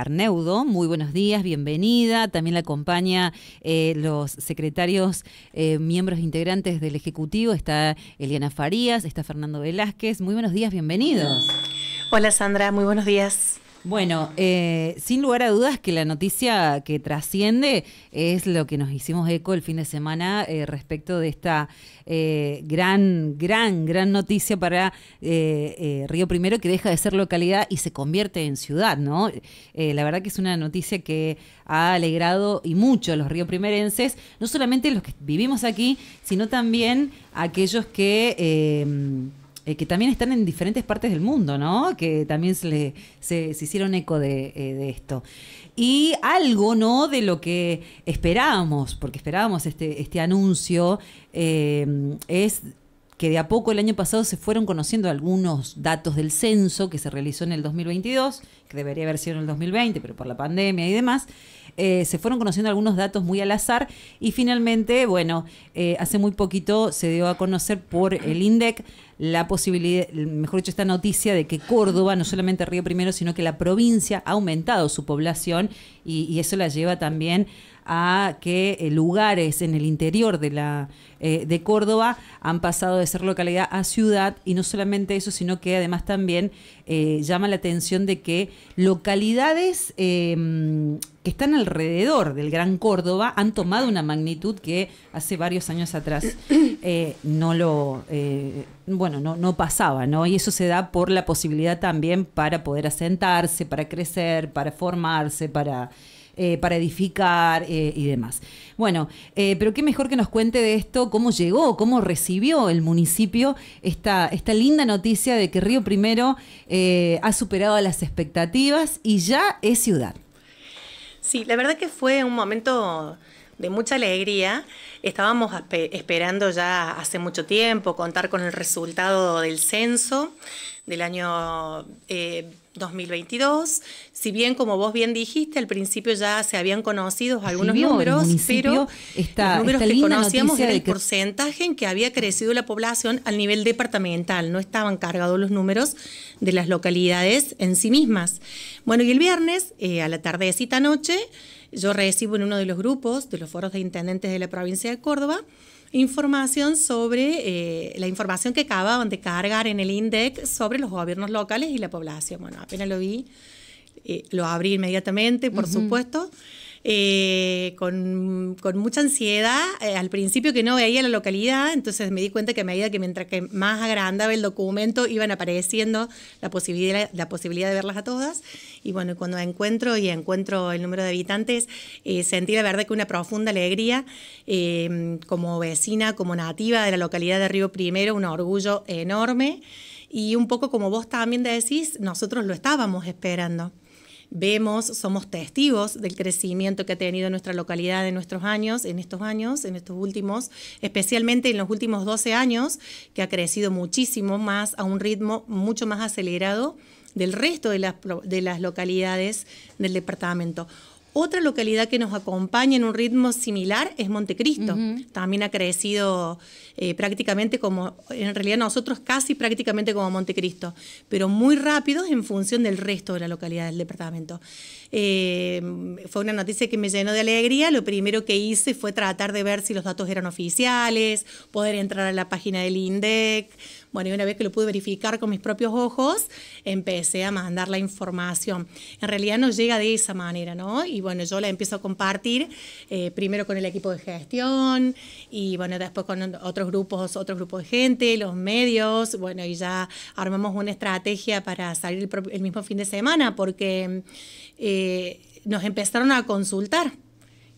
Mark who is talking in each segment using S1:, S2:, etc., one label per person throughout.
S1: Arneudo. Muy buenos días, bienvenida. También la acompaña eh, los secretarios, eh, miembros integrantes del Ejecutivo. Está Eliana Farías, está Fernando Velázquez. Muy buenos días, bienvenidos. Hola Sandra, muy buenos días. Bueno, eh, sin lugar a dudas que la noticia que trasciende es lo que nos hicimos eco el fin de semana eh, respecto de esta eh, gran, gran, gran noticia para Río Primero que deja de ser localidad y se convierte en ciudad, ¿no? la verdad que es una noticia que ha alegrado y mucho a los rioprimerenses, no solamente los que vivimos aquí, sino también aquellos que eh, que también están en diferentes partes del mundo, ¿no? Que también se, se, hicieron eco eh, de, esto. Y algo, ¿no? De lo que esperábamos, porque esperábamos este, este anuncio, eh, es que de a poco el año pasado se fueron conociendo algunos datos del censo que se realizó en el 2022 que debería haber sido en el 2020, pero por la pandemia y demás, eh, se fueron conociendo algunos datos muy al azar y finalmente, bueno, eh, hace muy poquito se dio a conocer por el INDEC la posibilidad, mejor dicho, esta noticia de que Córdoba, no solamente Río Primero, sino que la provincia ha aumentado su población y, eso la lleva también a que eh, lugares en el interior de, la, de Córdoba han pasado de ser localidad a ciudad y no solamente eso, sino que además también eh, llama la atención de que localidades em, que están alrededor del Gran Córdoba han tomado una magnitud que hace varios años atrás eh, no lo eh, bueno no, pasaba no y eso se da por la posibilidad también para poder asentarse para crecer para formarse para edificar y demás bueno, eh, pero qué mejor que nos cuente de esto, cómo llegó, cómo recibió el municipio esta, esta linda noticia de que Río Primero eh, ha superado las expectativas y ya es ciudad.
S2: Sí, la verdad que fue un momento de mucha alegría. Estábamos esperando ya hace mucho tiempo contar con el resultado del censo del año eh, 2022, si bien como vos bien dijiste, al principio ya se habían conocido algunos números, pero
S1: los números que conocíamos era el
S2: porcentaje en que había crecido la población al nivel departamental, no estaban cargados los números de las localidades en sí mismas. Bueno, y el viernes, eh, a la tardecita noche, yo recibo en uno de los grupos de los foros de intendentes de la provincia de Córdoba, información sobre eh, la información que acababan de cargar en el INDEC sobre los gobiernos locales y la población. Bueno, apenas lo vi, eh, lo abrí inmediatamente, por supuesto. Eh, con, con, mucha ansiedad. Eh, al principio que no veía la localidad, entonces me di cuenta que a medida que mientras que más agrandaba el documento iban apareciendo la posibilidad, la posibilidad de verlas a todas. Y bueno, cuando encuentro y encuentro el número de habitantes, eh, sentí la verdad que una profunda alegría como vecina, como nativa de la localidad de Río Primero, un orgullo enorme. Y un poco como vos también decís, nosotros lo estábamos esperando vemos, somos testigos del crecimiento que ha tenido nuestra localidad en nuestros años, en estos años, en estos últimos, especialmente en los últimos 12 años, que ha crecido muchísimo más a un ritmo mucho más acelerado del resto de las, de las localidades del departamento. Otra localidad que nos acompaña en un ritmo similar es Montecristo. También ha crecido eh, prácticamente como, en realidad nosotros casi prácticamente como Montecristo, pero muy rápido en función del resto de la localidad del departamento. Em, fue una noticia que me llenó de alegría. Lo primero que hice fue tratar de ver si los datos eran oficiales, poder entrar a la página del INDEC. Bueno, y una vez que lo pude verificar con mis propios ojos, empecé a mandar la información. En realidad no llega de esa manera, ¿no? Y bueno, yo la empiezo a compartir eh, primero con el equipo de gestión y bueno, después con otros grupos, otros grupos de gente, los medios, bueno, y ya armamos una estrategia para salir el, mismo fin de semana porque... Em, eh, nos empezaron a consultar.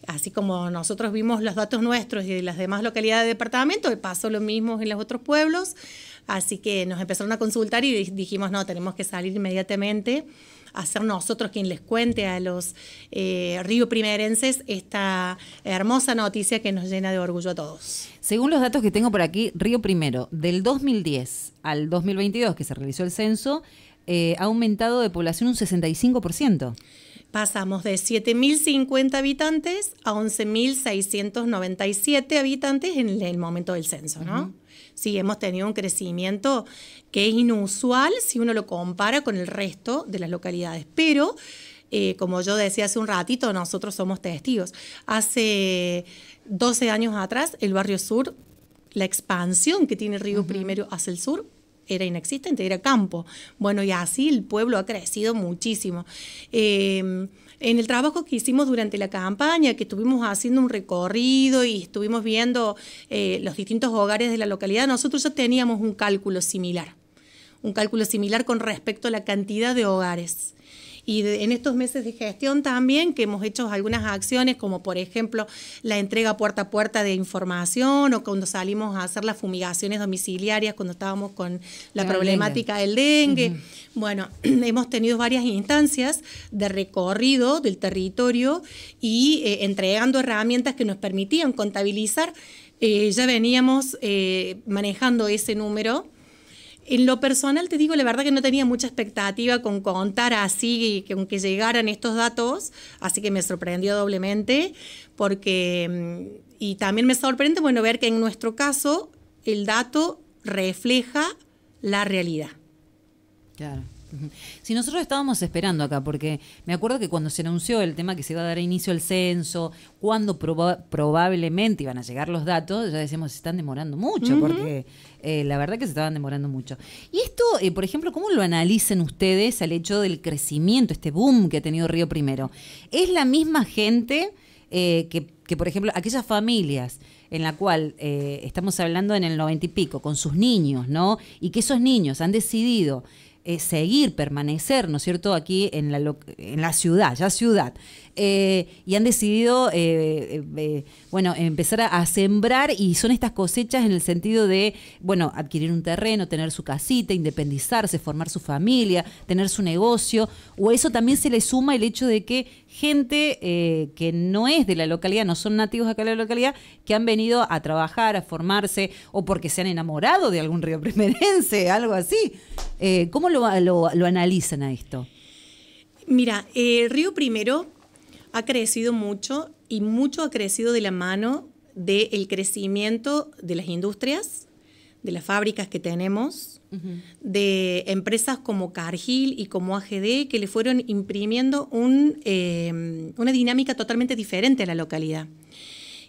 S2: Así como nosotros vimos los datos nuestros y de las demás localidades de departamento, pasó lo mismo en los otros pueblos, así que nos empezaron a consultar y dijimos, no, tenemos que salir inmediatamente a ser nosotros quien les cuente a los eh, río primerenses esta hermosa noticia que nos
S1: llena de orgullo a todos. Según los datos que tengo por aquí, Río Primero, del 2010 al 2022 que se realizó el censo, eh, ha aumentado de población un 65%
S2: pasamos de 7.050 habitantes a 11.697 habitantes en el momento del censo, ¿no? Sí, hemos tenido un crecimiento que es inusual si uno lo compara con el resto de las localidades, pero eh, como yo decía hace un ratito, nosotros somos testigos. Hace 12 años atrás, el barrio sur, la expansión que tiene Río Primero hacia el sur era inexistente, era campo. Bueno, y así el pueblo ha crecido muchísimo. Em, en el trabajo que hicimos durante la campaña, que estuvimos haciendo un recorrido y estuvimos viendo eh, los distintos hogares de la localidad, nosotros ya teníamos un cálculo similar, un cálculo similar con respecto a la cantidad de hogares y en estos meses de gestión también que hemos hecho algunas acciones, como por ejemplo la entrega puerta a puerta de información o cuando salimos a hacer las fumigaciones domiciliarias, cuando estábamos con la, problemática del dengue. Bueno, hemos tenido varias instancias de recorrido del territorio y eh, entregando herramientas que nos permitían contabilizar eh, ya veníamos eh, manejando ese número en lo personal te digo la verdad que no tenía mucha expectativa con contar así, que aunque llegaran estos datos, así que me sorprendió doblemente, porque, mm, y también me sorprende, bueno, ver que en nuestro caso el dato refleja la
S1: realidad. Claro. Si nosotros estábamos esperando acá, porque me acuerdo que cuando se anunció el tema que se iba a dar inicio al censo, cuando probablemente iban a llegar los datos, ya decíamos, se están demorando mucho, porque eh, la verdad que se estaban demorando mucho. Y esto, eh, por ejemplo, ¿cómo lo analicen ustedes al hecho del crecimiento, este boom que ha tenido Río Primero? ¿Es la misma gente eh, que, por ejemplo, aquellas familias en la cual estamos hablando en el noventa y pico, con sus niños, ¿no? Y que esos niños han decidido eh, seguir, permanecer, ¿no es cierto?, aquí en la, en la ciudad, ya ciudad. Eh, y han decidido, eh, bueno, empezar a, a, sembrar y son estas cosechas en el sentido de, bueno, adquirir un terreno, tener su casita, independizarse, formar su familia, tener su negocio, o eso también se le suma el hecho de que gente eh, que no es de la localidad, no son nativos de la localidad, que han venido a trabajar, a formarse, o porque se han enamorado de algún río primerense, algo así. Eh, ¿Cómo lo, analizan a esto? Mira, el
S2: Río Primero ha crecido mucho y mucho ha crecido de la mano del crecimiento de las industrias, de las fábricas que tenemos, de empresas como Cargill y como AGD, que le fueron imprimiendo em, una dinámica totalmente diferente a la localidad.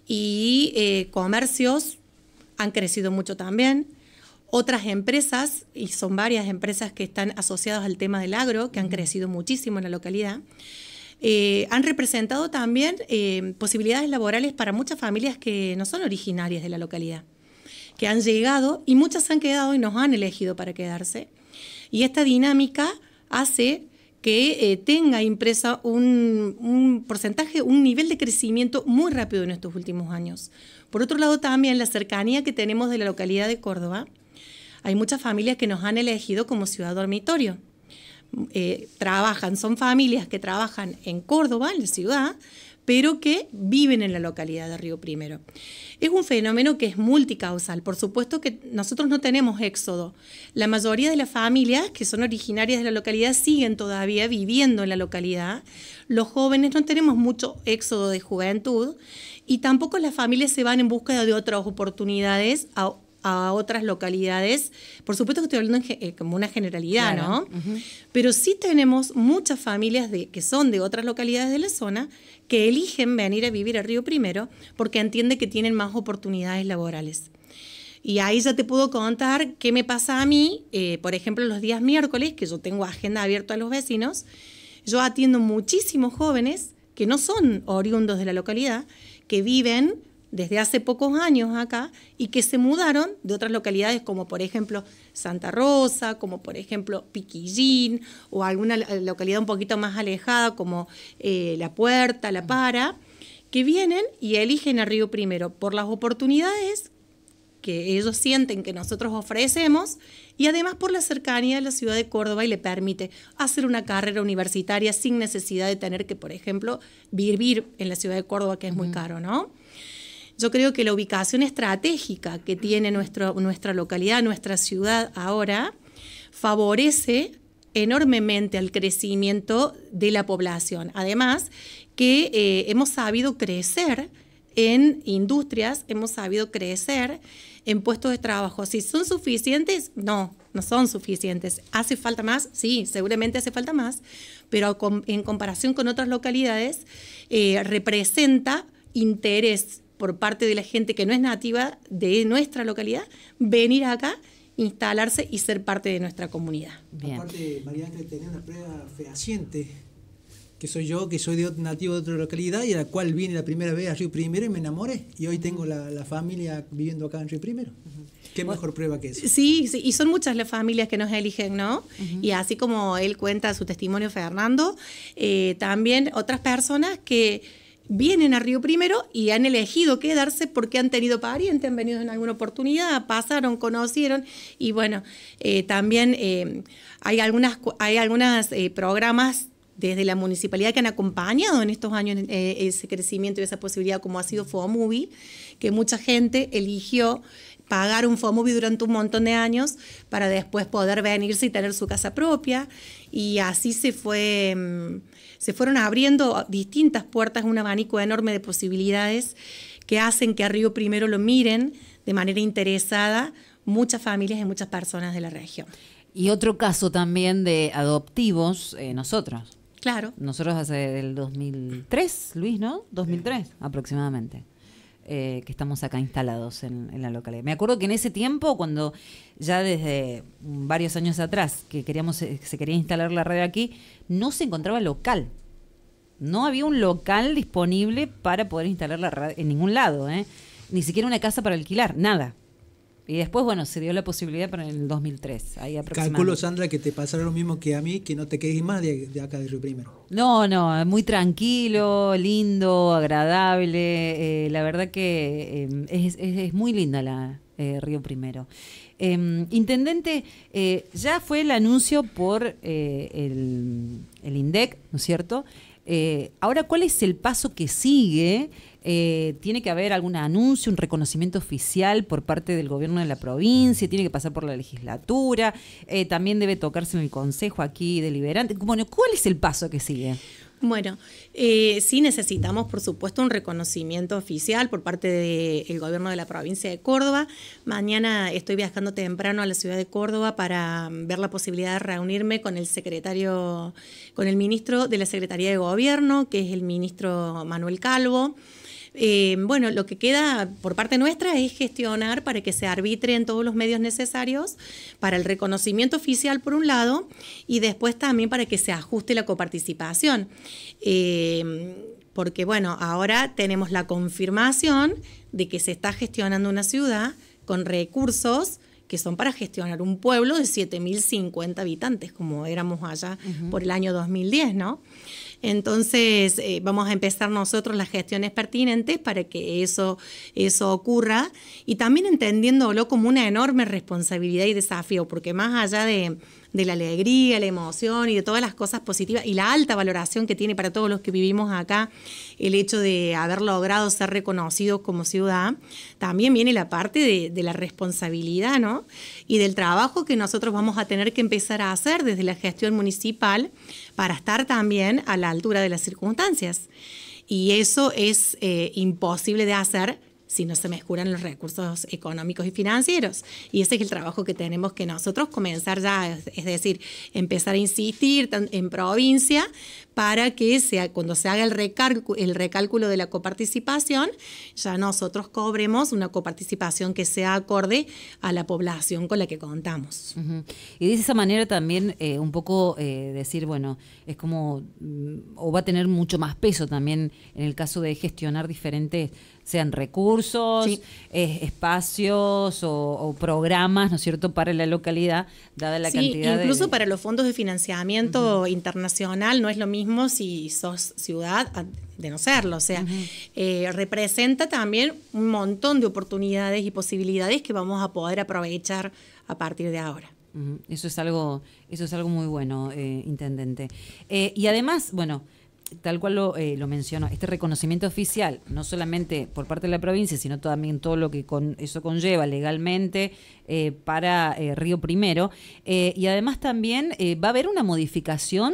S2: Y eh, comercios han crecido mucho también. Otras empresas, y son varias empresas que están asociadas al tema del agro, que han crecido muchísimo en la localidad, eh, han representado también em, posibilidades laborales para muchas familias que no son originarias de la localidad que han llegado y muchas han quedado y nos han elegido para quedarse. Y esta dinámica hace que eh, tenga impresa un, porcentaje, un nivel de crecimiento muy rápido en estos últimos años. Por otro lado, también la cercanía que tenemos de la localidad de Córdoba. Hay muchas familias que nos han elegido como ciudad dormitorio. Eh, trabajan, son familias que trabajan en Córdoba, en la ciudad, pero que viven en la localidad de Río Primero. Es un fenómeno que es multicausal. Por supuesto que nosotros no tenemos éxodo. La mayoría de las familias que son originarias de la localidad siguen todavía viviendo en la localidad. Los jóvenes no tenemos mucho éxodo de juventud y tampoco las familias se van en busca de otras oportunidades a otras localidades. Por supuesto que estoy hablando eh, como una generalidad, ¿no? Pero sí tenemos muchas familias de, que son de otras localidades de la zona que eligen venir a vivir a Río Primero porque entiende que tienen más oportunidades laborales. Y ahí ya te puedo contar qué me pasa a mí, eh, por ejemplo, los días miércoles, que yo tengo agenda abierta a los vecinos, yo atiendo muchísimos jóvenes que no son oriundos de la localidad, que viven desde hace pocos años acá y que se mudaron de otras localidades como por ejemplo Santa Rosa, como por ejemplo Piquillín o alguna localidad un poquito más alejada como eh, La Puerta, La Para, que vienen y eligen a Río Primero por las oportunidades que ellos sienten que nosotros ofrecemos y además por la cercanía de la ciudad de Córdoba y le permite hacer una carrera universitaria sin necesidad de tener que, por ejemplo, vivir en la ciudad de Córdoba, que es muy caro, ¿no? Yo creo que la ubicación estratégica que tiene nuestro, nuestra localidad, nuestra ciudad ahora, favorece enormemente al crecimiento de la población. Además, que eh, hemos sabido crecer en industrias, hemos sabido crecer en puestos de trabajo. Si son suficientes, no, no son suficientes. ¿Hace falta más? Sí, seguramente hace falta más, pero en comparación con otras localidades, eh, representa interés por parte de la gente que no es nativa de nuestra localidad, venir acá, instalarse y ser parte de nuestra comunidad.
S3: Aparte, María tenía una prueba fehaciente, que soy yo, que soy nativo de otra localidad y a la cual vine la primera vez a Río Primero y me enamoré. Y hoy tengo la, familia viviendo acá en Río Primero. Qué mejor prueba que eso.
S2: Sí, sí, y son muchas las familias que nos eligen, ¿no? Y así como él cuenta su testimonio, Fernando, eh, también otras personas que vienen a Río Primero y han elegido quedarse porque han tenido parientes, han venido en alguna oportunidad, pasaron, conocieron y bueno, eh, también eh, hay algunas hay algunos eh, programas desde la municipalidad que han acompañado en estos años ese crecimiento y esa posibilidad como ha sido FOMUBI, que mucha gente eligió pagar un FOMUBI durante un montón de años para después poder venirse y tener su casa propia y así se fue... Mm, se fueron abriendo distintas puertas, un abanico enorme de posibilidades que hacen que a Río Primero lo miren de manera interesada muchas familias y muchas personas de la región.
S1: Y otro caso también de adoptivos, eh, nosotros. Claro. Nosotros hace el 2003, Luis, ¿no? 2003 aproximadamente. Eh, que estamos acá instalados en, la localidad. Me acuerdo que en ese tiempo, cuando ya desde varios años atrás que queríamos eh, se quería instalar la red aquí, no se encontraba local. No había un local disponible para poder instalar la red en ningún lado, ¿eh? ni siquiera una casa para alquilar, nada. Y después, bueno, se dio la posibilidad para el 2003, ahí
S3: aproximadamente. Calculo, Sandra, que te pasará lo mismo que a mí, que no te quedes más de, acá de Río Primero.
S1: No, no, muy tranquilo, lindo, agradable. Eh, la verdad que eh, es, muy linda la eh, Río Primero. Em, Intendente, ya fue el anuncio por el, el INDEC, ¿no es cierto? ahora, ¿cuál es el paso que sigue? Eh, ¿Tiene que haber algún anuncio, un reconocimiento oficial por parte del gobierno de la provincia? ¿Tiene que pasar por la legislatura? Eh, ¿También debe tocarse en el Consejo aquí deliberante? Bueno, ¿cuál es el paso que sigue?
S2: Bueno, eh, sí necesitamos, por supuesto, un reconocimiento oficial por parte del gobierno de la provincia de Córdoba. Mañana estoy viajando temprano a la ciudad de Córdoba para mm, ver la posibilidad de reunirme con el secretario, con el ministro de la Secretaría de Gobierno, que es el ministro Manuel Calvo. Eh, bueno, lo que queda por parte nuestra es gestionar para que se arbitren todos los medios necesarios para el reconocimiento oficial, por un lado, y después también para que se ajuste la coparticipación. Eh, porque, bueno, ahora tenemos la confirmación de que se está gestionando una ciudad con recursos que son para gestionar un pueblo de 7.050 habitantes, como éramos allá por el año 2010, ¿no? Entonces, eh, vamos a empezar nosotros las gestiones pertinentes para que eso, eso ocurra y también entendiéndolo como una enorme responsabilidad y desafío, porque más allá de de la alegría, la emoción y de todas las cosas positivas y la alta valoración que tiene para todos los que vivimos acá el hecho de haber logrado ser reconocidos como ciudad, también viene la parte de, la responsabilidad ¿no? y del trabajo que nosotros vamos a tener que empezar a hacer desde la gestión municipal para estar también a la altura de las circunstancias. Y eso es eh, imposible de hacer si no se mezclan los recursos económicos y financieros. Y ese es el trabajo que tenemos que nosotros comenzar ya, es decir, empezar a insistir en provincia para que sea, cuando se haga el, recálculo, el recálculo de la coparticipación, ya nosotros cobremos una coparticipación que sea acorde a la población con la que contamos.
S1: Y de esa manera también eh, un poco eh, decir, bueno, es como, mm, o va a tener mucho más peso también en el caso de gestionar diferentes sean recursos, eh, espacios o, programas, ¿no es cierto?, para la localidad, dada la sí, Incluso
S2: para los fondos de financiamiento internacional no es lo mismo si sos ciudad de no serlo. O sea, eh, representa también un montón de
S1: oportunidades y posibilidades que vamos a poder aprovechar a partir de ahora. Eso es algo, eso es algo muy bueno, eh, intendente. Eh, y además, bueno, tal cual lo, mencionó, este reconocimiento oficial, no solamente por parte de la provincia, sino también todo lo que con eso conlleva legalmente para Río Primero. y además también va a haber una modificación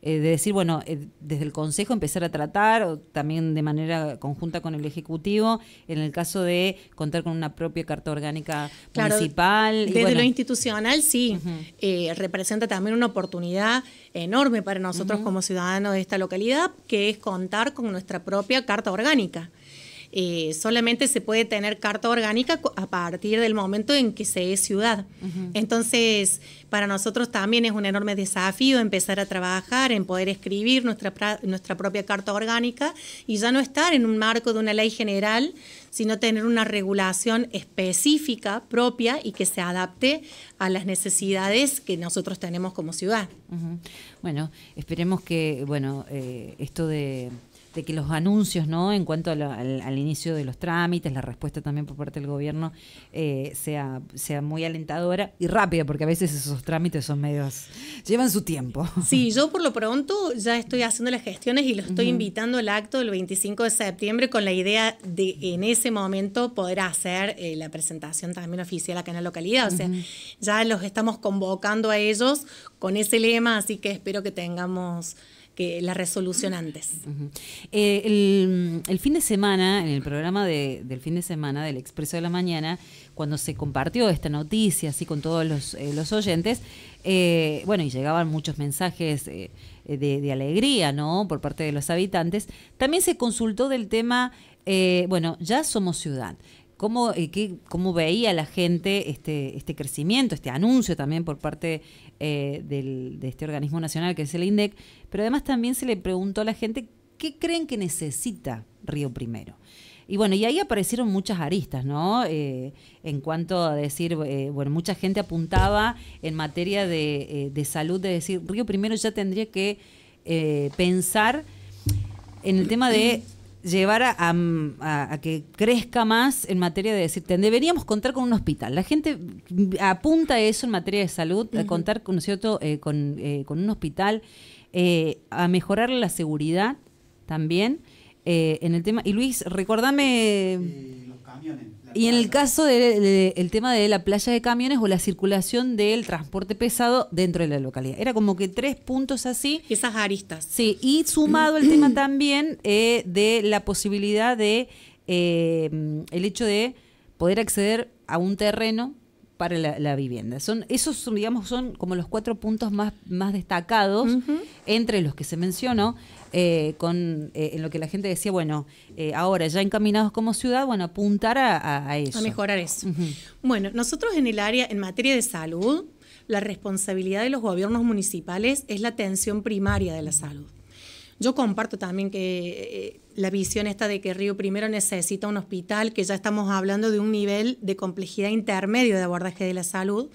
S1: eh, de decir, bueno, eh, desde el Consejo empezar a tratar, o también de manera conjunta con el Ejecutivo, en el caso de contar con una propia carta orgánica municipal. Desde lo
S2: institucional, sí, eh, representa también una oportunidad enorme para nosotros como ciudadanos de esta localidad, que es contar con nuestra propia carta orgánica. Eh, solamente se puede tener carta orgánica a partir del momento en que se es ciudad. Entonces, para nosotros también es un enorme desafío empezar a trabajar en poder escribir nuestra, nuestra propia carta orgánica y ya no estar en un marco de una ley general, sino tener una regulación específica, propia y que se adapte a las necesidades
S1: que nosotros tenemos como ciudad. Bueno, esperemos que, bueno, eh, esto de este, que los anuncios, ¿no? En cuanto al, inicio de los trámites, la respuesta también por parte del gobierno eh, sea, sea muy alentadora y rápida, porque a veces esos trámites son medios. llevan su tiempo.
S2: Sí, yo por lo pronto ya estoy haciendo las gestiones y lo estoy invitando al acto del 25 de septiembre con la idea de en ese momento poder hacer eh, la presentación también oficial acá en la localidad. O sea, ya los estamos convocando a ellos con ese lema, así que espero que tengamos que la resolución antes.
S1: Eh, el, fin de semana, en el programa del fin de semana del Expreso de la Mañana, cuando se compartió esta noticia así con todos los, eh, oyentes, eh, bueno, y llegaban muchos mensajes de, de, alegría, ¿no? Por parte de los habitantes, también se consultó del tema, bueno, ya somos ciudad cómo, eh, cómo veía la gente este, este crecimiento, este anuncio también por parte eh, del, de este organismo nacional que es el INDEC, pero además también se le preguntó a la gente qué creen que necesita Río Primero. Y bueno, y ahí aparecieron muchas aristas, ¿no? Eh, en cuanto a decir, bueno, mucha gente apuntaba en materia de, de, salud, de decir, Río Primero ya tendría que pensar en el tema de llevar a, que crezca más en materia de decir, deberíamos contar con un hospital. La gente apunta a eso en materia de salud, a contar eh, con, cierto, eh, con, con, un hospital, eh, a mejorar la seguridad también en el tema. Y Luis, recordame... los camiones. Y en el caso del tema de la playa de camiones o la circulación del transporte pesado dentro de la localidad. Era como que tres puntos así. Esas aristas. Sí, y sumado el tema también eh, de la posibilidad de eh, el hecho de poder acceder a un terreno para la, vivienda. Son, esos digamos, son como los cuatro puntos más, más destacados entre los que se mencionó. Eh, con, eh, en lo que la gente decía, bueno, eh, ahora ya encaminados como ciudad, bueno, apuntar a, eso. A mejorar eso.
S2: Bueno, nosotros en el área, en materia de salud, la responsabilidad de los gobiernos municipales es la atención primaria de la salud. Yo comparto también que la visión esta de que Río Primero necesita un hospital, que ya estamos hablando de un nivel de complejidad intermedio de abordaje de la salud,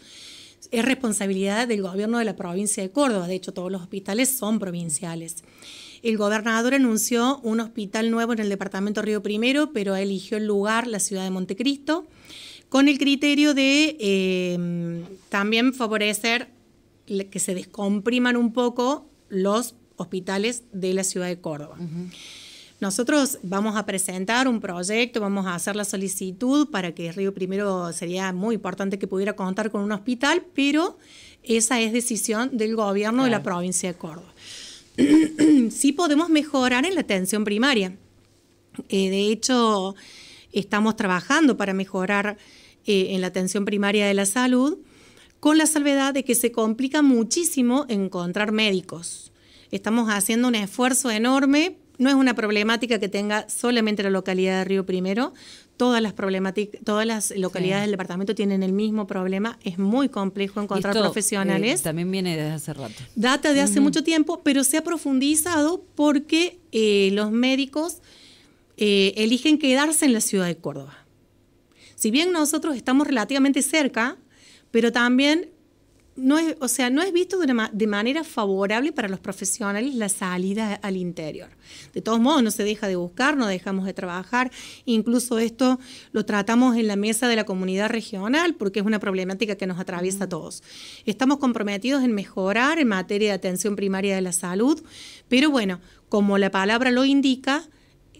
S2: es responsabilidad del gobierno de la provincia de Córdoba. De hecho, todos los hospitales son provinciales. El gobernador anunció un hospital nuevo en el departamento Río Primero, pero eligió el lugar, la ciudad de Montecristo, con el criterio de em, también favorecer que se descompriman un poco los hospitales de la ciudad de Córdoba. Nosotros vamos a presentar un proyecto, vamos a hacer la solicitud para que Río Primero sería muy importante que pudiera contar con un hospital, pero esa es decisión del gobierno de la provincia de Córdoba. sí podemos mejorar en la atención primaria. Eh, de hecho, estamos trabajando para mejorar eh, en la atención primaria de la salud, con la salvedad de que se complica muchísimo encontrar médicos. Estamos haciendo un esfuerzo enorme. No es una problemática que tenga solamente la localidad de Río Primero, todas las problemáticas, todas las localidades del departamento tienen el mismo problema. Es muy complejo encontrar profesionales. Eh,
S1: también viene desde hace rato.
S2: Data de hace mucho tiempo, pero se ha profundizado porque eh, los médicos eh, eligen quedarse en la ciudad de Córdoba. Si bien nosotros estamos relativamente cerca, pero también no es, o sea, no es visto de, manera favorable para los profesionales la salida al interior. De todos modos, no se deja de buscar, no dejamos de trabajar. Incluso esto lo tratamos en la mesa de la comunidad regional porque es una problemática que nos atraviesa a todos. Estamos comprometidos en mejorar en materia de atención primaria de la salud, pero bueno, como la palabra lo indica,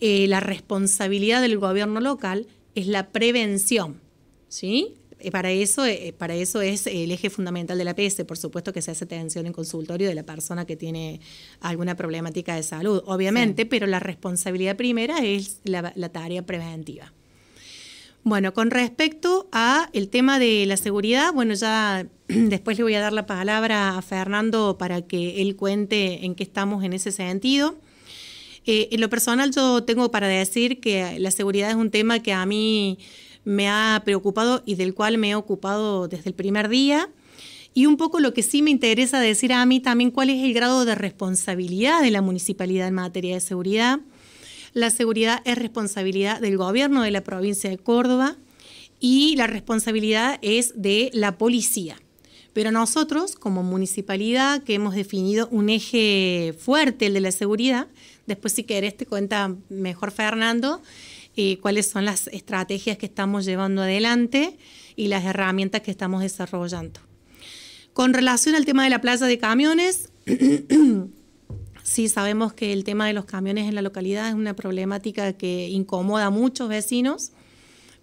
S2: eh, la responsabilidad del gobierno local es la prevención. ¿Sí? Eh, para eso, eh, eh, para eso es el eje fundamental de la PS, por supuesto que se hace atención en consultorio de la persona que tiene alguna problemática de salud, obviamente, pero la responsabilidad primera es la, tarea preventiva. Bueno, con respecto a el tema de la seguridad, bueno, ya después le voy a dar la palabra a Fernando para que él cuente en qué estamos en ese sentido. en lo personal yo tengo para decir que la seguridad es un tema que a mí me ha preocupado y del cual me he ocupado desde el primer día. Y un poco lo que sí me interesa decir a mí también cuál es el grado de responsabilidad de la municipalidad en materia de seguridad. La seguridad es responsabilidad del gobierno de la provincia de Córdoba y la responsabilidad es de la policía. Pero nosotros, como municipalidad, que hemos definido un eje fuerte, el de la seguridad, después si querés te cuenta mejor Fernando, cuáles son las estrategias que estamos llevando adelante y las herramientas que estamos desarrollando. Con relación al tema de la playa de camiones, sí sabemos que el tema de los camiones en la localidad es una problemática que incomoda a muchos vecinos.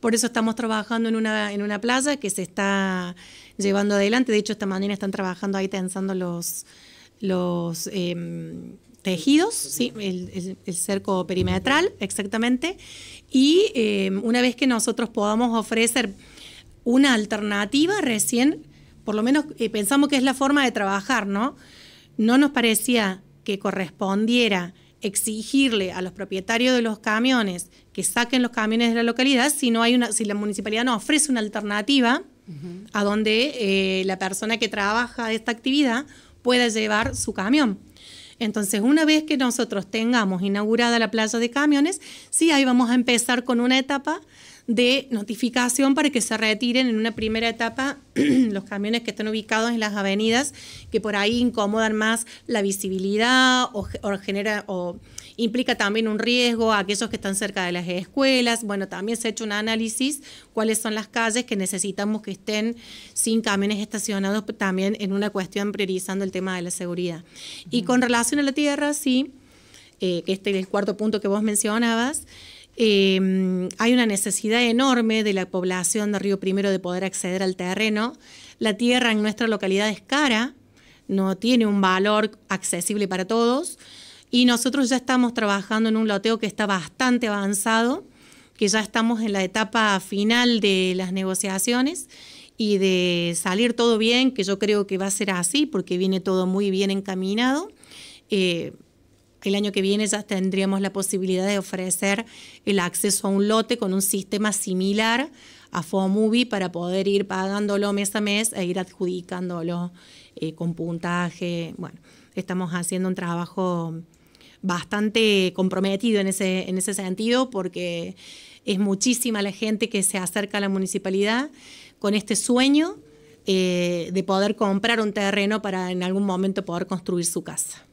S2: Por eso estamos trabajando en una, en una plaza que se está llevando adelante. De hecho, esta mañana están trabajando ahí tensando los, los em, tejidos, ¿sí? el, cerco perimetral, exactamente y em, una vez que nosotros podamos ofrecer una alternativa, recién, por lo menos eh, pensamos que es la forma de trabajar, ¿no? No nos parecía que correspondiera exigirle a los propietarios de los camiones que saquen los camiones de la localidad si no hay una, si la municipalidad no ofrece una alternativa a donde eh, la persona que trabaja esta actividad pueda llevar su camión. Entonces, una vez que nosotros tengamos inaugurada la playa de camiones, sí, ahí vamos a empezar con una etapa de notificación para que se retiren en una primera etapa los camiones que están ubicados en las avenidas que por ahí incomodan más la visibilidad o, o genera o implica también un riesgo a aquellos que están cerca de las escuelas. Bueno, también se ha hecho un análisis cuáles son las calles que necesitamos que estén sin camiones estacionados, también en una cuestión priorizando el tema de la seguridad. Y con relación a la tierra, sí, eh, este es el cuarto punto que vos mencionabas. Em, hay una necesidad enorme de la población de Río Primero de poder acceder al terreno. La tierra en nuestra localidad es cara, no tiene un valor accesible para todos y nosotros ya estamos trabajando en un loteo que está bastante avanzado, que ya estamos en la etapa final de las negociaciones y de salir todo bien, que yo creo que va a ser así porque viene todo muy bien encaminado. Eh, el año que viene ya tendríamos la posibilidad de ofrecer el acceso a un lote con un sistema similar a FOMUBI para poder ir pagándolo mes a mes e ir adjudicándolo eh, con puntaje. Bueno, estamos haciendo un trabajo bastante comprometido en ese, en ese sentido porque es muchísima la gente que se acerca a la municipalidad con este sueño eh, de poder comprar
S1: un terreno para en algún momento poder construir su casa.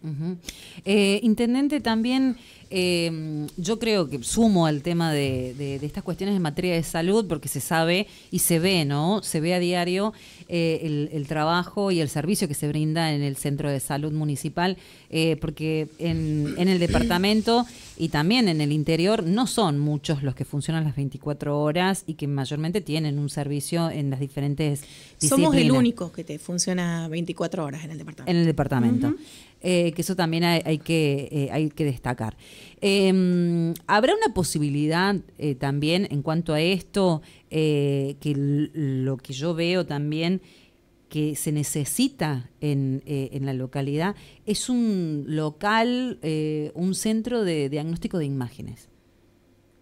S1: Eh, intendente, también eh, yo creo que sumo al tema de, estas cuestiones en materia de salud, porque se sabe y se ve, ¿no? Se ve a diario eh, el, trabajo y el servicio que se brinda en el Centro de Salud Municipal, eh, porque en, el departamento y también en el interior no son muchos los que funcionan las 24 horas y que mayormente tienen un servicio en las diferentes Somos el único que te funciona 24 horas en el departamento. En el departamento. Eh, que eso también hay, que, eh, que destacar. Em, ¿Habrá una posibilidad eh, también en cuanto a esto, que lo que yo veo también que se necesita en, la localidad es un local, un centro de diagnóstico de imágenes.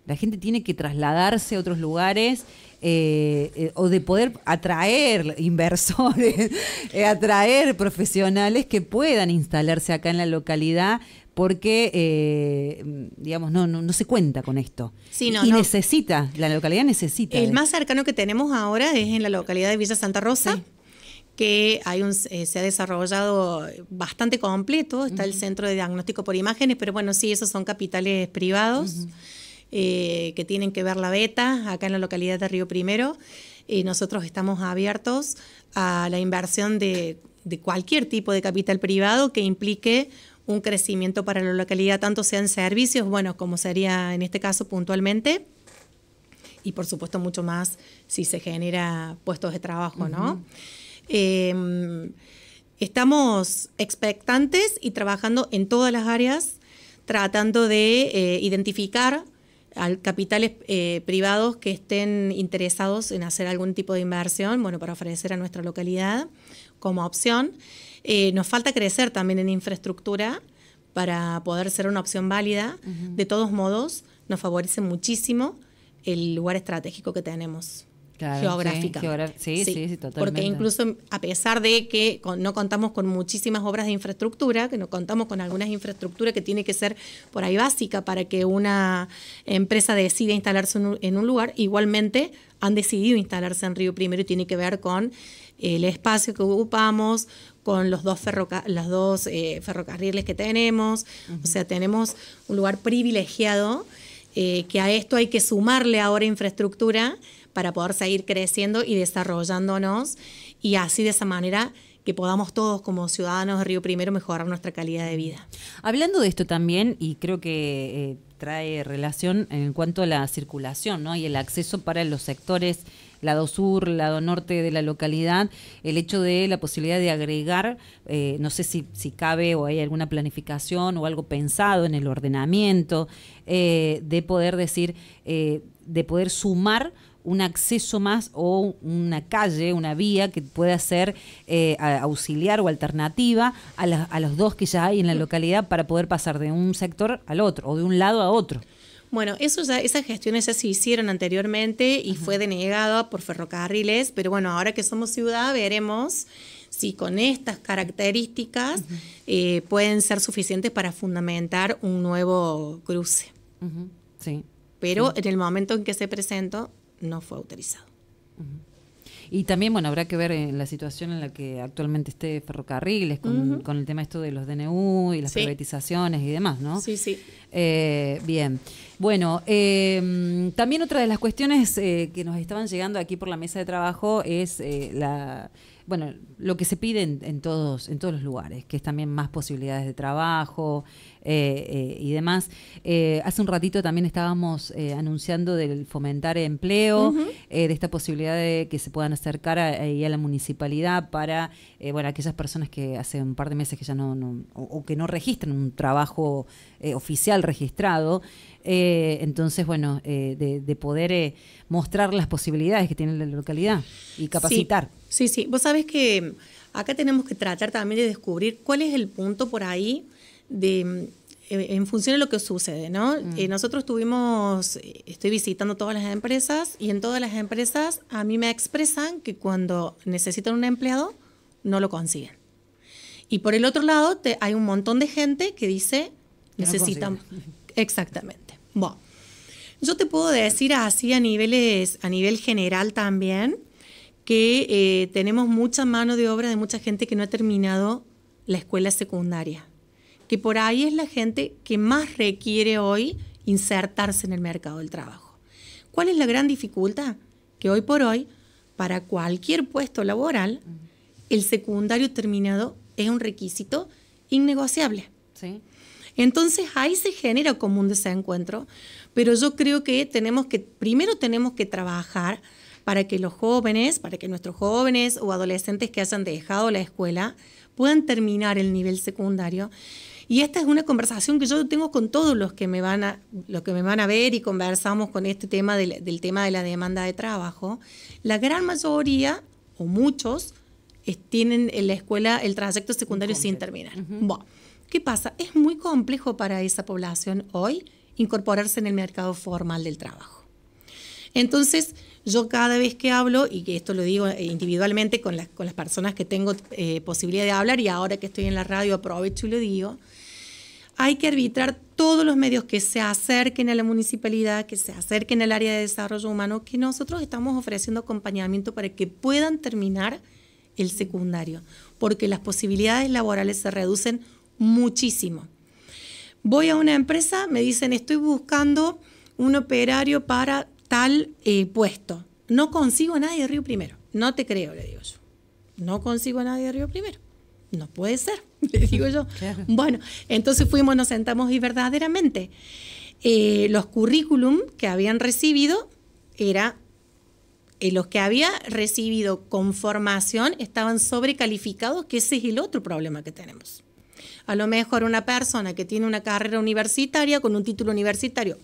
S1: La gente tiene que trasladarse a otros lugares eh, eh, o de poder atraer inversores, eh, atraer profesionales que puedan instalarse acá en la localidad porque, digamos, no, no, se cuenta con esto. y necesita, la localidad necesita. El más
S2: cercano que tenemos ahora es en la localidad de Villa Santa Rosa. que hay un, se ha desarrollado bastante completo, está el centro de diagnóstico por imágenes, pero bueno, sí, esos son capitales privados. Eh, que tienen que ver la beta acá en la localidad de Río Primero. Y nosotros estamos abiertos a la inversión de, cualquier tipo de capital privado que implique un crecimiento para la localidad, tanto sean servicios, bueno, como sería en este caso puntualmente, y por supuesto mucho más si se genera puestos de trabajo, ¿no? Em, estamos expectantes y trabajando en todas las áreas, tratando de eh, identificar capitales eh, privados que estén interesados en hacer algún tipo de inversión, bueno, para ofrecer a nuestra localidad como opción. Eh, nos falta crecer también en infraestructura para poder ser una opción válida. De todos modos, nos favorece muchísimo el lugar estratégico que tenemos geográfica. Sí, sí, sí, totalmente. Porque incluso a pesar de que no contamos con muchísimas obras de infraestructura, que no contamos con algunas infraestructuras que tiene que ser por ahí básica para que una empresa decida instalarse en un, lugar, igualmente han decidido instalarse en Río Primero y tiene que ver con el espacio que ocupamos, con los dos, eh, ferrocarriles que tenemos. O sea, tenemos un lugar privilegiado eh, que a esto hay que sumarle ahora infraestructura para poder seguir creciendo y desarrollándonos y así de esa manera que podamos todos como ciudadanos de Río Primero mejorar nuestra calidad de vida.
S1: Hablando de esto también, y creo que eh, trae relación en cuanto a la circulación ¿no? y el acceso para los sectores lado sur, lado norte de la localidad, el hecho de la posibilidad de agregar, eh, no sé si, si cabe o hay alguna planificación o algo pensado en el ordenamiento, eh, de poder decir, de poder sumar un acceso más o una calle, una vía que pueda ser eh, auxiliar o alternativa a, los dos que ya hay en la localidad para poder pasar de un sector al otro o de un lado a otro.
S2: Bueno, eso ya, esas gestiones ya se hicieron anteriormente y fue denegada por ferrocarriles, pero bueno, ahora que somos ciudad veremos si con estas características eh, pueden ser suficientes para fundamentar un
S1: nuevo cruce. Sí.
S2: Pero en el momento en que se presentó,
S1: no fue autorizado. Y también, bueno, habrá que ver en eh, la situación en la que actualmente esté Ferrocarriles, con, el tema esto de los DNU y las privatizaciones y demás, ¿no? Sí, sí. Eh, bien. Bueno, em, también otra de las cuestiones eh, que nos estaban llegando aquí por la mesa de trabajo es la bueno, lo que se pide en, todos, en todos los lugares, que es también más posibilidades de trabajo eh, eh, y demás. Eh, hace un ratito también estábamos anunciando del fomentar empleo, de esta posibilidad de que se puedan acercar a, a la municipalidad para, bueno, aquellas personas que hace un par de meses que ya no, o, que no registran un trabajo oficial registrado. entonces, bueno, de, poder mostrar las posibilidades que tiene la localidad y capacitar. Sí, sí. Vos sabés que mm, acá
S2: tenemos que tratar también de descubrir cuál es el punto por ahí de mm, e, en función de lo que sucede, ¿no? Mm. Eh, nosotros tuvimos, eh, estoy visitando todas las empresas y en todas las empresas a mí me expresan que cuando necesitan un empleado no lo consiguen. Y por el otro lado hay un montón de gente que dice necesitan. exactamente. Bueno, yo te puedo decir así a niveles, a nivel general también que eh, tenemos mucha mano de obra de mucha gente que no ha terminado la escuela secundaria, que por ahí es la gente que más requiere hoy insertarse en el mercado del trabajo. ¿Cuál es la gran dificultad? Que hoy por hoy, para cualquier puesto laboral, el secundario terminado es un requisito innegociable. Entonces ahí se genera como un desencuentro, pero yo creo que tenemos que, primero tenemos que trabajar para que los jóvenes, para que nuestros jóvenes o adolescentes que hayan dejado la escuela puedan terminar el nivel secundario. Y esta es una conversación que yo tengo con todos los que me van a, que me van a ver y conversamos con este tema del, tema de la demanda de trabajo. La gran mayoría, o muchos, tienen en la escuela el trayecto secundario sin terminar. ¿Qué pasa? Es muy complejo para esa población hoy incorporarse en el mercado formal del trabajo. Entonces, yo cada vez que hablo, y que esto lo digo eh, individualmente con las, con las personas que tengo eh, posibilidad de hablar, y ahora que estoy en la radio aprovecho y lo digo, hay que arbitrar todos los medios que se acerquen a la municipalidad, que se acerquen al área de desarrollo humano, que nosotros estamos ofreciendo acompañamiento para que puedan terminar el secundario, porque las posibilidades laborales se reducen muchísimo. Voy a una empresa, me dicen, estoy buscando un operario para tal eh, puesto. No consigo a nadie de Río Primero. No te creo, le digo yo. No consigo a nadie de Río Primero. No puede ser, le digo yo. Bueno, entonces fuimos, nos sentamos y verdaderamente eh, los currículum que habían recibido era eh, los que había recibido con formación estaban sobrecalificados, que ese es el otro problema que tenemos. A lo mejor una persona que tiene una carrera universitaria con un título universitario,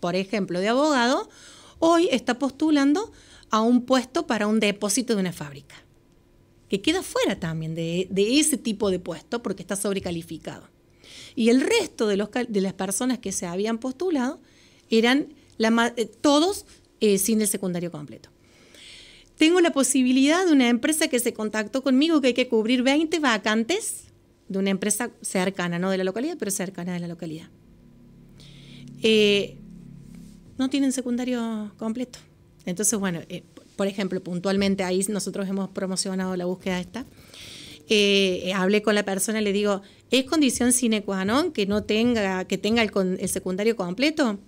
S2: por ejemplo, de abogado, hoy está postulando a un puesto para un depósito de una fábrica, que queda fuera también de, ese tipo de puesto porque está sobrecalificado. Y el resto de, las personas que se habían postulado eran la, eh, todos eh, sin el secundario completo. Tengo la posibilidad de una empresa que se contactó conmigo que hay que cubrir 20 vacantes de una empresa cercana, no de la localidad, pero cercana de la localidad. Eh, no tienen secundario completo. Entonces, bueno, eh, por ejemplo, puntualmente ahí nosotros hemos promocionado la búsqueda esta. Eh, hablé con la persona, le digo, ¿es condición sine qua non que no tenga, que tenga el, secundario completo?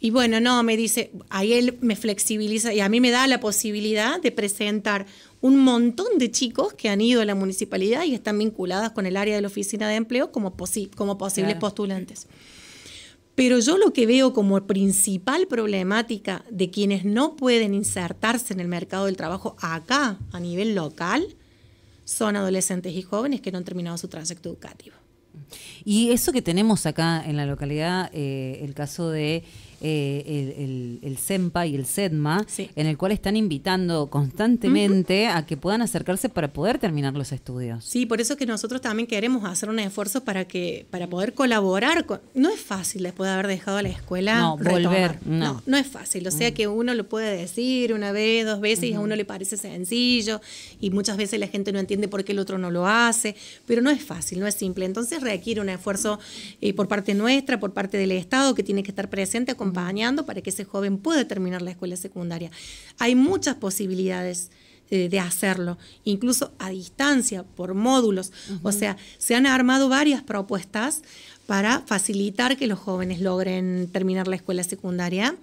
S2: Y bueno, no, me dice, ahí él me flexibiliza y a mí me da la posibilidad de presentar un montón de chicos que han ido a la municipalidad y están vinculadas con el área de la oficina de empleo como, posibles postulantes. Pero yo lo que veo como principal problemática de quienes no pueden insertarse en el mercado del trabajo acá, a nivel local, son adolescentes y jóvenes que no han terminado su trayecto educativo.
S1: Y eso que tenemos acá en la localidad, eh, el caso de eh, el, el, y el SEDMA, en el cual están invitando constantemente a que puedan acercarse para poder terminar los estudios.
S2: Sí, por eso que nosotros también queremos hacer un esfuerzo para que para poder colaborar. no es fácil después de haber dejado la escuela volver. No. no. es fácil. O sea mm. que uno lo puede decir una vez, dos veces, y a uno le parece sencillo, y muchas veces la gente no entiende por qué el otro no lo hace, pero no es fácil, no es simple. Entonces requiere un esfuerzo eh, por parte nuestra, por parte del Estado, que tiene que estar presente, acompañando para que ese joven pueda terminar la escuela secundaria. Hay muchas posibilidades eh, de hacerlo, incluso a distancia, por módulos. O sea, se han armado varias propuestas para facilitar que los jóvenes logren terminar la escuela secundaria.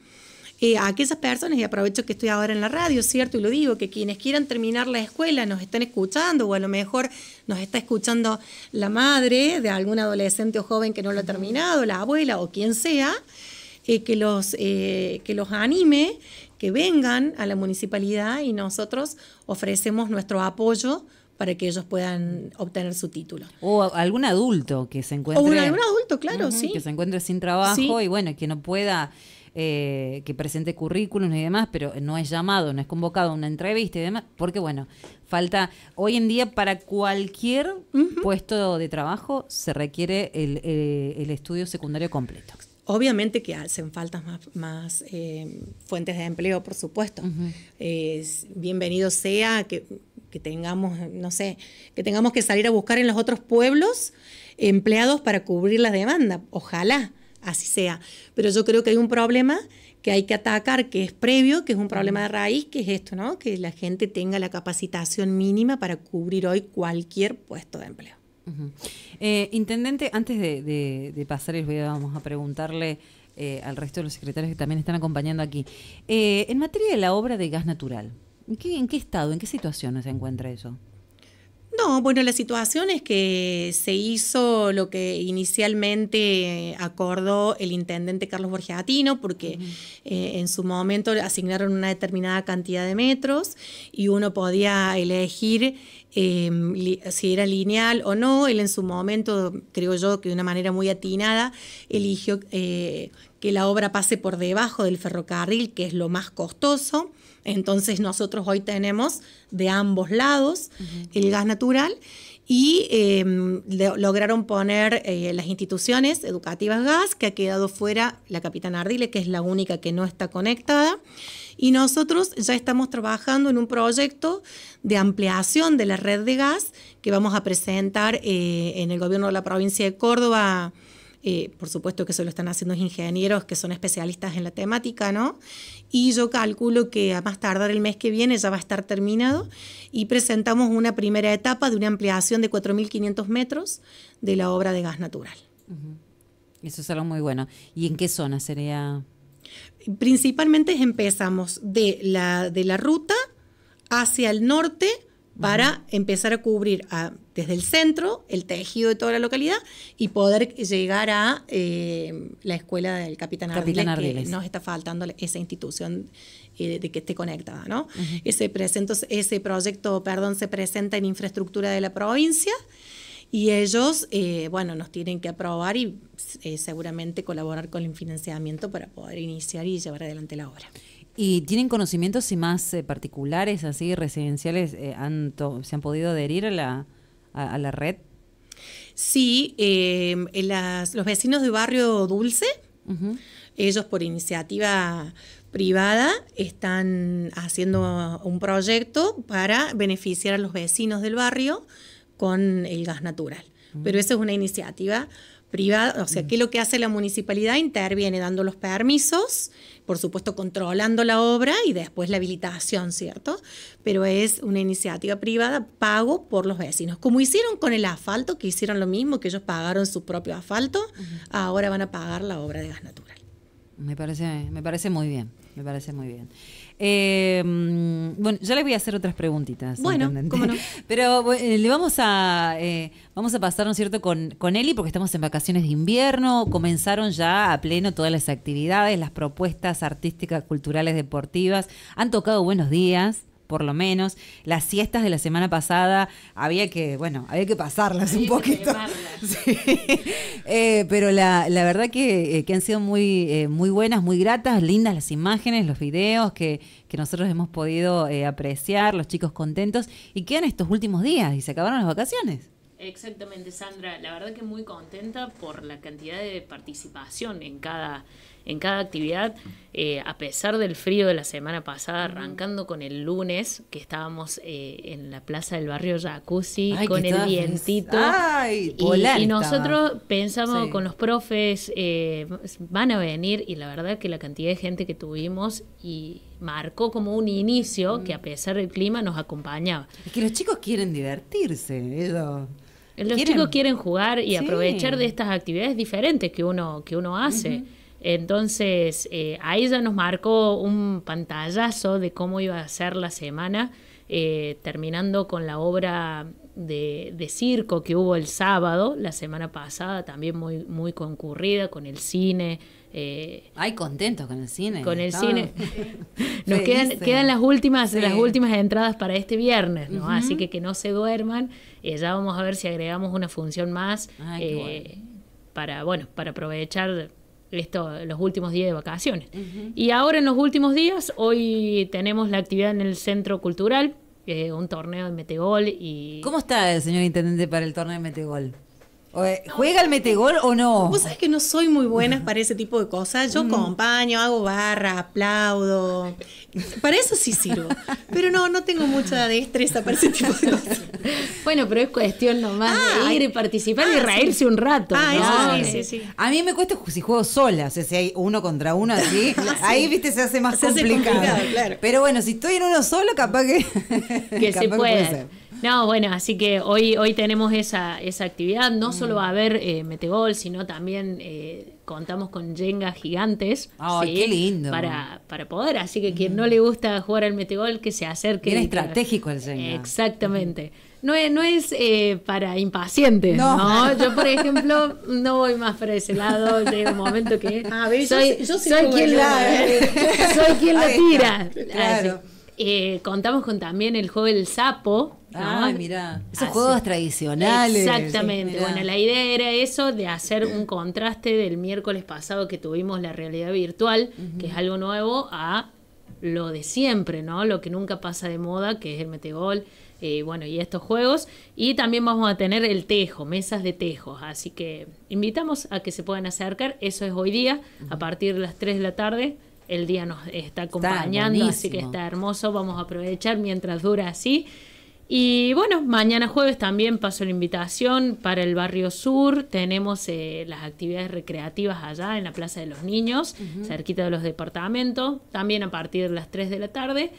S2: Eh, a aquellas personas, y aprovecho que estoy ahora en la radio, ¿cierto? Y lo digo, que quienes quieran terminar la escuela nos están escuchando, o a lo mejor nos está escuchando la madre de algún adolescente o joven que no lo ha terminado, la abuela o quien sea, eh, que, los, eh, que los anime, que vengan a la municipalidad y nosotros ofrecemos nuestro apoyo para que ellos puedan
S1: obtener su título. O algún adulto que se encuentre... algún adulto, claro, sí. Que se encuentre sin trabajo y bueno, que no pueda... Eh, que presente currículum y demás, pero no es llamado, no es convocado a una entrevista y demás, porque bueno, falta, hoy en día para cualquier puesto de trabajo se requiere el, el estudio secundario completo.
S2: Obviamente que hacen falta más, eh, fuentes de empleo, por supuesto. bienvenido sea que, que, tengamos, no sé, que tengamos que salir a buscar en los otros pueblos empleados para cubrir la demanda. Ojalá así sea. Pero yo creo que hay un problema que hay que atacar, que es previo, que es un problema de raíz, que es esto, ¿no? Que la gente tenga la capacitación mínima para cubrir hoy cualquier puesto de empleo.
S1: Eh, intendente, antes de, pasar, les voy vamos a preguntarle eh, al resto de los secretarios que también están acompañando aquí. Eh, en materia de la obra de gas natural, en qué estado, en qué situación se encuentra eso? No, bueno, la
S2: situación es que se hizo lo que inicialmente acordó el intendente Carlos Atino, porque eh, en su momento asignaron una determinada cantidad de metros y uno podía elegir eh, si era lineal o no. Él en su momento, creo yo que de una manera muy atinada, eligió eh, que la obra pase por debajo del ferrocarril, que es lo más costoso. Entonces nosotros hoy tenemos de ambos lados el gas natural y em, lograron poner eh, las instituciones educativas gas, que ha quedado fuera la capitana Ardile, que es la única que no está conectada. Y nosotros ya estamos trabajando en un proyecto de ampliación de la red de gas que vamos a presentar eh, en el gobierno de la provincia de Córdoba eh, por supuesto que eso lo están haciendo los ingenieros que son especialistas en la temática, ¿no? Y yo calculo que a más tardar el mes que viene ya va a estar terminado y presentamos una primera etapa de una ampliación de 4.500 metros de la obra de gas natural.
S1: Eso es algo muy bueno. ¿Y en qué zona sería?
S2: Principalmente empezamos de la, de la ruta hacia el norte, para empezar a cubrir desde el centro el tejido de toda la localidad y poder llegar a eh, la escuela del Capitán, Capitán Que nos está faltando esa institución eh, de que esté conectada. ¿no? ese, ese proyecto perdón, se presenta en infraestructura de la provincia y ellos, eh, bueno, nos tienen que aprobar y seguramente colaborar con el financiamiento para poder iniciar y llevar adelante la obra.
S1: ¿Y tienen conocimientos más eh, particulares, así, residenciales, eh, se han podido adherir a la, red? Sí, em, los vecinos de Barrio Dulce,
S2: ellos por iniciativa privada están haciendo un proyecto para beneficiar a los vecinos del barrio con el gas natural. Pero esa es una iniciativa privada, o sea, mm. ¿qué es lo que hace la municipalidad interviene dando los permisos por supuesto controlando la obra y después la habilitación, ¿cierto? Pero es una iniciativa privada pago por los vecinos. Como hicieron con el asfalto, que hicieron lo mismo, que ellos pagaron su propio asfalto, ahora van a pagar la
S1: obra de gas natural. Me parece, me parece muy bien, me parece muy bien. Eh, bueno, ya les voy a hacer otras preguntitas. Bueno, Pero eh, le vamos a, eh, vamos a pasar, ¿no cierto?, con, con Eli, porque estamos en vacaciones de invierno, comenzaron ya a pleno todas las actividades, las propuestas artísticas, culturales, deportivas, han tocado buenos días por lo menos. Las siestas de la semana pasada había que, bueno, había que pasarlas un poquito. Eh, pero la, la, verdad que, eh, han sido muy, eh, muy buenas, muy gratas, lindas las imágenes, los videos que, que nosotros hemos podido apreciar, los chicos contentos. Y quedan estos últimos días y se acabaron las vacaciones.
S4: Exactamente, Sandra. La verdad que muy contenta por la cantidad de participación en cada en cada actividad, eh, a pesar del frío de la semana pasada, arrancando con el lunes, que estábamos eh, en la plaza del barrio Jacuzzi, con el vientito. y, nosotros pensamos con los profes, eh, van a venir, y la verdad que la cantidad de gente que tuvimos y marcó como un inicio que a pesar del clima nos acompañaba.
S1: Es que los chicos quieren divertirse, ellos.
S4: Los chicos quieren jugar y aprovechar de estas actividades diferentes que uno, que uno hace. Entonces, eh, ahí ya nos marcó un pantallazo de cómo iba a ser la semana, eh, terminando con la obra de, circo que hubo el sábado, la semana pasada, también muy, muy concurrida, con el cine. Eh, Ay, contentos con el cine. Con el cine.
S3: nos quedan, quedan, las
S4: últimas, las últimas entradas para este viernes, ¿no? Así que que no se duerman. ya vamos a ver si agregamos una función más para, bueno, para aprovechar esto, los últimos días de vacaciones. Y ahora en los últimos días, hoy tenemos la
S1: actividad en el Centro Cultural, eh, un torneo de metegol y... ¿Cómo está el señor Intendente para el torneo de metegol? Eh, ¿Juega el metegol o no? Vos sabés que no soy muy buena para
S2: ese tipo de cosas. Yo mm. acompaño, hago barra, aplaudo. Para eso sí sirvo. Pero no, no tengo mucha destreza para ese tipo de cosas. Bueno, pero es cuestión nomás de ah, ir y participar
S4: y ah, reírse un
S1: rato. Ah, A mí me cuesta si juego sola, si hay uno contra uno así. Ahí, viste, se hace más complicado. Pero bueno, si estoy en uno solo, capaz que. que se puede
S4: no, bueno, así que hoy, hoy tenemos esa, esa actividad. No solo mm. va a haber eh, metegol, sino también eh, contamos con Jenga gigantes. qué lindo! Para, para poder, así que quien mm. no le gusta jugar al metegol, que se acerque. Era estratégico el Jenga. Exactamente. No es, no es eh, para impacientes, no. Yo, por ejemplo, no voy más para ese lado. Llega un momento
S1: que Ah, ver, soy, yo, soy, quien la, soy, quien tira. Claro. Ah,
S4: eh, contamos con también el juego del sapo. Ah, mira, esos juegos
S1: tradicionales. Exactamente, bueno,
S4: la idea era eso, de hacer un contraste del miércoles pasado que tuvimos la realidad virtual, que es algo nuevo, a lo de siempre, ¿no? Lo que nunca pasa de moda, que es el metegol, eh, bueno, y estos juegos. Y también vamos a tener el tejo, mesas de tejos. Así que invitamos a que se puedan acercar. Eso es hoy día, a partir de las 3 de la tarde, el día nos está acompañando, y así que está hermoso, vamos a aprovechar mientras dura así. Y bueno, mañana jueves también paso la invitación para el barrio sur. Tenemos eh, las actividades recreativas allá en la Plaza de los Niños, cerquita de los departamentos, también a partir de las 3 de la tarde.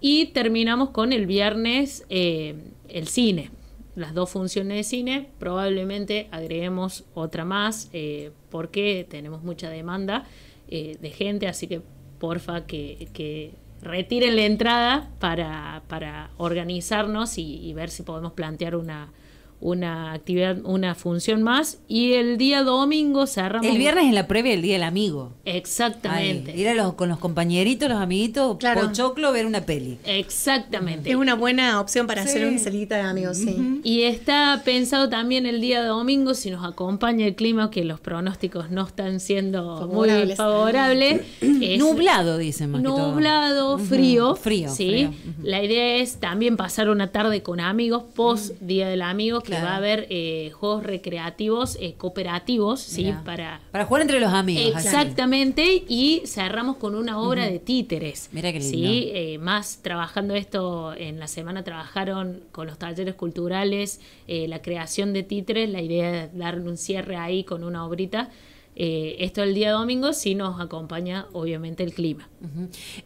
S4: Y terminamos con el viernes eh, el cine, las dos funciones de cine. Probablemente agreguemos otra más eh, porque tenemos mucha demanda. Eh, de gente, así que porfa que, que retiren la entrada para, para organizarnos y ver si podemos plantear una, una actividad, una función más. Y el día domingo cerramos. El viernes en
S1: la previa del Día del Amigo. Exactamente. ir a los, con los compañeritos, los amiguitos, claro. choclo ver una peli.
S2: Exactamente.
S1: Es una buena opción para hacer una
S2: salita de amigos, sí.
S1: Y está
S4: pensado también el día domingo, si nos acompaña el clima, que los pronósticos no están siendo muy favorables.
S1: nublado, dicen más
S4: Nublado, frío. Frío. Sí. La idea es también pasar una tarde con amigos, post Día del Amigo, que va a haber eh, juegos recreativos eh, cooperativos, ¿sí? Para,
S1: para jugar entre los amigos.
S4: Exactamente, y cerramos con una obra de títeres. Mira qué lindo. ¿sí? Eh, más trabajando esto, en la semana trabajaron con los talleres culturales, la creación de títeres, la idea de darle un cierre ahí con una obrita. Eh, esto el día domingo si nos acompaña obviamente el clima.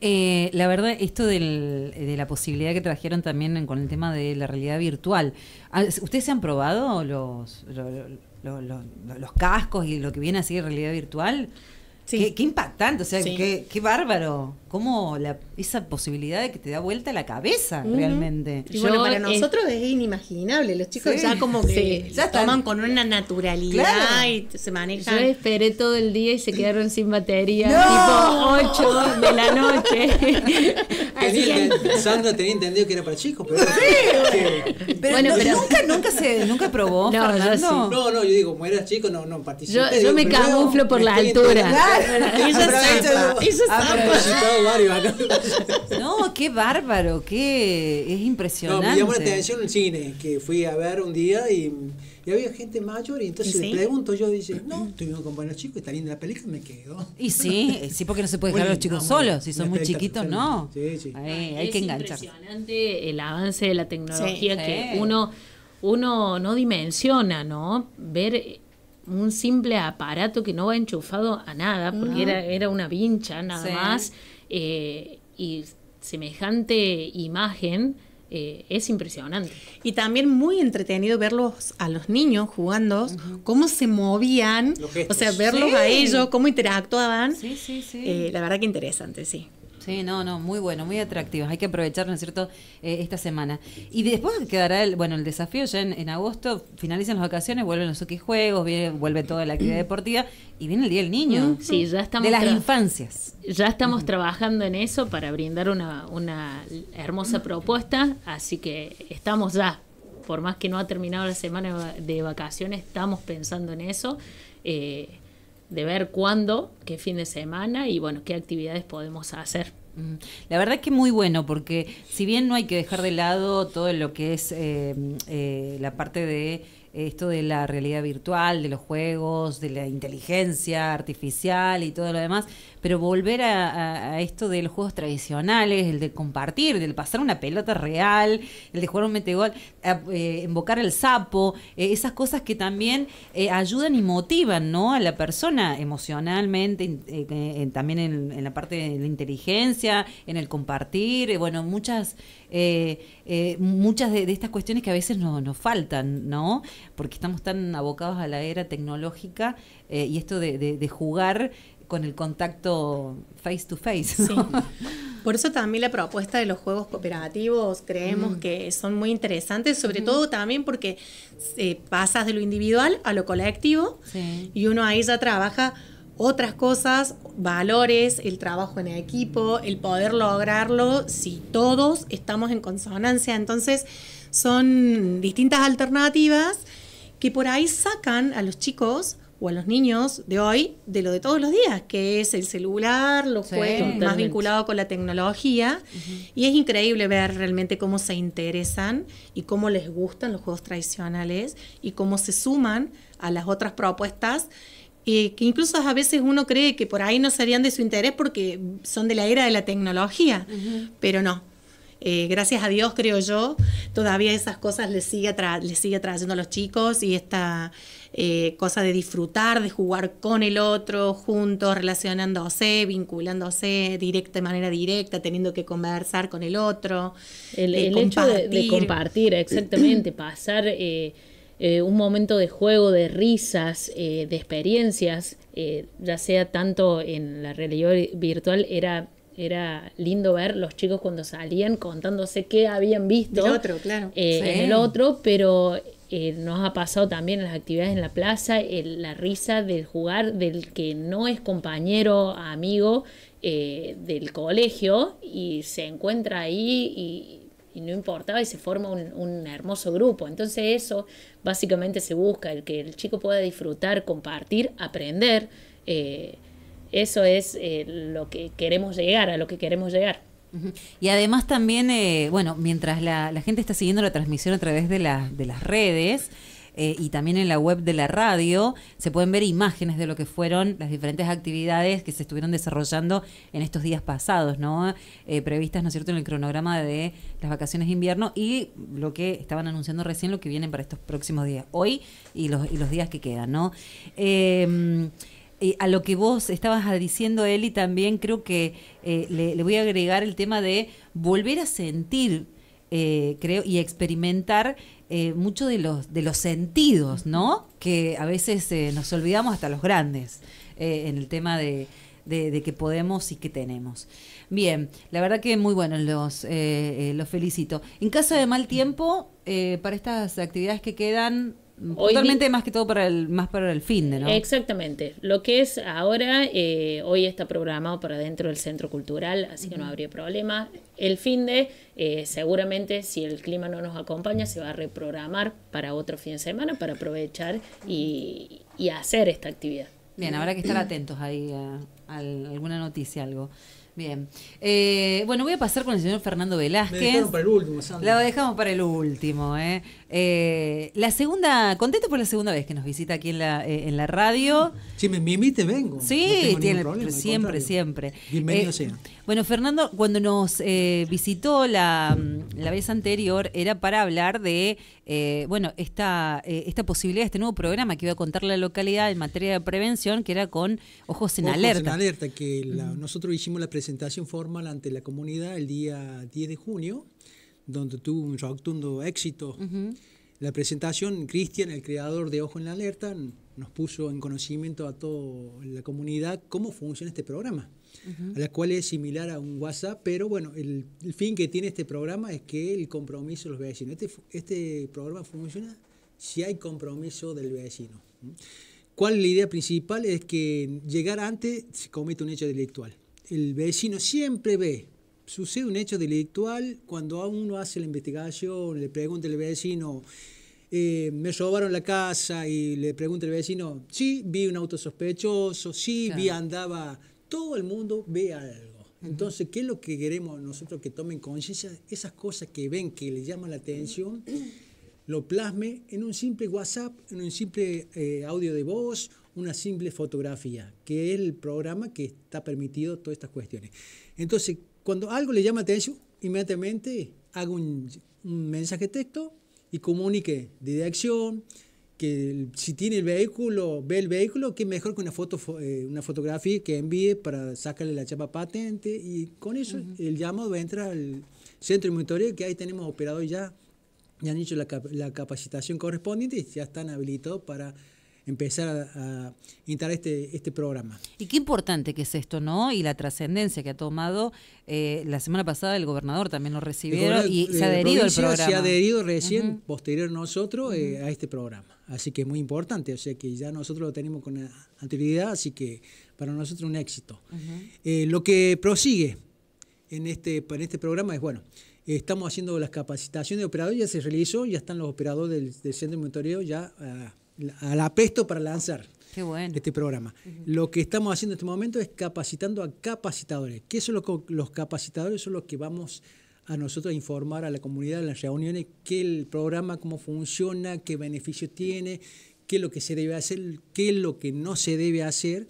S1: Eh, la verdad, esto de la posibilidad que trajeron también con el tema de la realidad virtual, ah, ¿ustedes se han probado los, los, cascos y lo que viene así de realidad virtual? Sí. Qué, impactante, o sea, qué, qué bárbaro cómo esa posibilidad de que te da vuelta la cabeza realmente.
S2: Y Yo, para nosotros es, inimaginable, los chicos ya como que ya toman con una naturalidad y se manejan. Yo esperé todo el día y se quedaron
S4: sin batería, tipo 8
S3: de la noche. Sandra tenía entendido que era para chicos, pero,
S1: bueno, pero... nunca, nunca se, nunca probó. No, no,
S3: no, yo digo, como eras chico, no, no participé. Yo, me camuflo por la altura. Claro. Eso todo no, qué bárbaro, qué es impresionante. No, me llamó la atención el cine, que fui a ver un día y, había gente mayor y entonces le pregunto, yo dije no, viendo con buenos chicos, está linda la película, me quedo. Y sí, sí, porque no se puede dejar los chicos solos, si son muy chiquitos, no. hay que enganchar
S4: impresionante el avance de la tecnología que uno uno no dimensiona, ¿no? Ver un simple aparato que no va enchufado a nada, porque era, era una vincha nada más, eh, y semejante
S2: imagen eh, es impresionante. Y también muy entretenido verlos a los niños jugando, cómo se movían, o sea, verlos a ellos, cómo
S1: interactuaban. Eh, la verdad que interesante, sí. Sí, no, no, muy bueno, muy atractivo. Hay que aprovechar, ¿no es cierto?, eh, esta semana. Y después quedará el, bueno, el desafío ya en, agosto, finalizan las vacaciones, vuelven los hockey juegos, vuelve toda la actividad deportiva y viene el Día del Niño. Mm, sí, ya estamos. De las infancias. Ya estamos trabajando en eso para brindar una, una
S4: hermosa propuesta, así que estamos ya por más que no ha terminado la semana de vacaciones, estamos pensando en eso, eh, de ver cuándo,
S1: qué fin de semana y bueno, qué actividades podemos hacer. Mm, la verdad es que muy bueno, porque si bien no hay que dejar de lado todo lo que es eh, eh, la parte de eh, esto de la realidad virtual, de los juegos, de la inteligencia artificial y todo lo demás, pero volver a, esto de los juegos tradicionales, el de compartir, del pasar una pelota real, el de jugar un metegol, eh, invocar el sapo, eh, esas cosas que también eh, ayudan y motivan ¿no? a la persona emocionalmente, eh, también en, la parte de la inteligencia, en el compartir, bueno, muchas... muchas de, estas cuestiones que a veces nos faltan, ¿no? Porque estamos tan abocados a la era tecnológica y esto de, de, de jugar con el contacto face to face. Por eso también la propuesta de los juegos
S2: cooperativos creemos mm. que son muy interesantes, sobre todo también porque se eh, pasas de lo individual a lo colectivo y uno ahí ya trabaja otras cosas, valores, el trabajo en equipo, el poder lograrlo si todos estamos en consonancia. Entonces son distintas alternativas que por ahí sacan a los chicos o a los niños de hoy de lo de todos los días, que es el celular, los juegos más vinculados con la tecnología. Y es increíble ver realmente cómo se interesan y cómo les gustan los juegos tradicionales y cómo se suman a las otras propuestas. que incluso a veces uno cree que por ahí no serían de su interés porque son de la era de la tecnología, pero no, eh, gracias a Dios, creo yo, todavía esas cosas les sigue, le sigue trayendo a los chicos y esta eh, cosa de disfrutar, de jugar con el otro, juntos, relacionándose, vinculándose directa, de manera directa, teniendo que conversar con el otro. El, hecho de, compartir, exactamente,
S4: pasar... Eh, un momento de juego, de risas, de experiencias, ya sea tanto en la realidad virtual, era era lindo ver los chicos cuando salían contándose qué habían visto el otro, claro. Eh, en el otro, pero eh, nos ha pasado también en las actividades en la plaza, la risa del jugar, del que no es compañero, amigo eh, del colegio y se encuentra ahí y, no importaba y se forma un, hermoso grupo. Entonces eso básicamente se busca, el que el chico pueda disfrutar, compartir, aprender. Eso es eh, lo que queremos llegar, a lo que queremos llegar.
S1: Y además también, eh, bueno, mientras la, gente está siguiendo la transmisión a través de, de las redes eh, y también en la web de la radio, se pueden ver imágenes de lo que fueron las diferentes actividades que se estuvieron desarrollando en estos días pasados, ¿no? previstas, ¿no es cierto?, en el cronograma de las vacaciones de invierno y lo que estaban anunciando recién, lo que viene para estos próximos días, hoy y los, y los días que quedan, ¿no? Eh, eh, a lo que vos estabas diciendo, Eli, también creo que eh, le, voy a agregar el tema de volver a sentir, eh, creo, y experimentar mucho de los, de los sentidos, ¿no? Que a veces nos olvidamos hasta los grandes en el tema de, de, que podemos y que tenemos. Bien, la verdad que muy bueno, los, los felicito. En caso de mal tiempo, para estas actividades que quedan, Totalmente más que todo para el, más para el fin de, ¿no?
S4: Exactamente. Lo que es ahora, eh, hoy está programado para dentro del centro cultural, así que no habría problema. El fin de, eh, seguramente, si el clima no nos acompaña, se va a reprogramar para otro fin de semana
S1: para aprovechar y, hacer esta actividad. Bien, habrá que estar atentos ahí a, alguna noticia, algo. Bien. Eh, bueno, voy a pasar con el señor Fernando Velázquez. Lo dejamos para
S3: el último, Lo
S1: dejamos para el último, ¿eh? Eh, la segunda, contento por la segunda vez que nos visita aquí en la, eh, en radio. Si me te vengo. Sí, siempre, siempre. Bienvenido eh, Bueno, Fernando, cuando nos eh, visitó mm, la, vez anterior era para hablar de, bueno, esta, esta posibilidad, este nuevo programa que iba a contar la localidad en materia de prevención, que era con Ojos en Alerta. Ojos en
S3: Alerta, que nosotros hicimos la presentación formal ante la comunidad el día 10 de junio donde tuvo un rotundo éxito. La presentación, Cristian, el creador de Ojo en la Alerta, nos puso en conocimiento a toda la comunidad cómo funciona este programa, a la cual es similar a un WhatsApp, pero bueno, el, fin que tiene este programa es que el compromiso de los vecinos. Este, este programa funciona si hay compromiso del vecino. ¿Cuál la idea principal? Es que llegar antes se comete un hecho delictual. El vecino siempre ve sucede un hecho delictual cuando uno hace la investigación, le pregunta al vecino, eh, me robaron la casa y le pregunta al vecino, sí, vi un auto sospechoso, sí, vi andaba, todo el mundo ve algo. Entonces, ¿qué es lo que queremos nosotros que tomen conciencia? Esas cosas que ven, que les llaman la atención, lo plasme en un simple WhatsApp, en un simple eh, audio de voz, una simple fotografía, que es el programa que está permitido todas estas cuestiones. Entonces, cuando algo le llama atención, inmediatamente haga un, mensaje texto y comunique de dirección, que si tiene el vehículo, ve el vehículo, que mejor que una foto, eh, una fotografía que envíe para sacarle la chapa patente y con eso el llamado entra al centro de monitoreo que ahí tenemos operadores ya, ya han hecho la, la capacitación correspondiente y ya están habilitados para empezar a, instalar este, este programa.
S1: Y qué importante que es esto, ¿no? Y la trascendencia que ha tomado. Eh, la semana pasada el gobernador también lo recibió y se ha eh, adherido al programa. Se ha adherido
S3: recién, posterior a nosotros, eh, a este programa. Así que es muy importante, o sea que ya nosotros lo tenemos con anterioridad, así que para nosotros un éxito. lo que prosigue en este, en este programa es, bueno, estamos haciendo las capacitaciones de operadores, ya se realizó, ya están los operadores del, del centro de monitoreo ya ah, al apesto para lanzar este programa. Lo que estamos haciendo en este momento es capacitando a capacitadores. ¿Qué son los, capacitadores? Son los que vamos a nosotros a informar a la comunidad en las reuniones qué el programa, cómo funciona, qué beneficio tiene, qué es lo que se debe hacer, qué es lo que no se debe hacer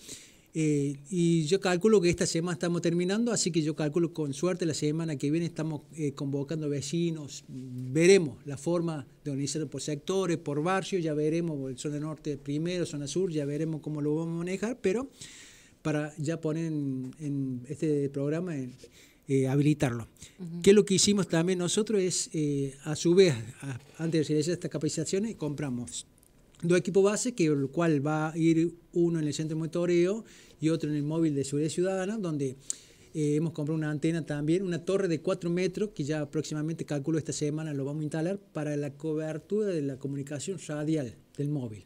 S3: eh, y yo calculo que esta semana estamos terminando, así que yo calculo con suerte la semana que viene estamos eh, convocando vecinos, veremos la forma de organizarlo por sectores, por barrios, ya veremos, zona norte primero, zona sur, ya veremos cómo lo vamos a manejar, pero para ya poner en, este programa, eh, habilitarlo. Que lo que hicimos también nosotros es, a su vez, antes de hacer estas capacitaciones, compramos dos equipos base, que el cual va a ir uno en el centro de monitoreo y otro en el móvil de seguridad ciudadana, donde eh, hemos comprado una antena también, una torre de 4 metros, que ya próximamente calculo esta semana lo vamos a instalar para la cobertura de la comunicación radial del móvil,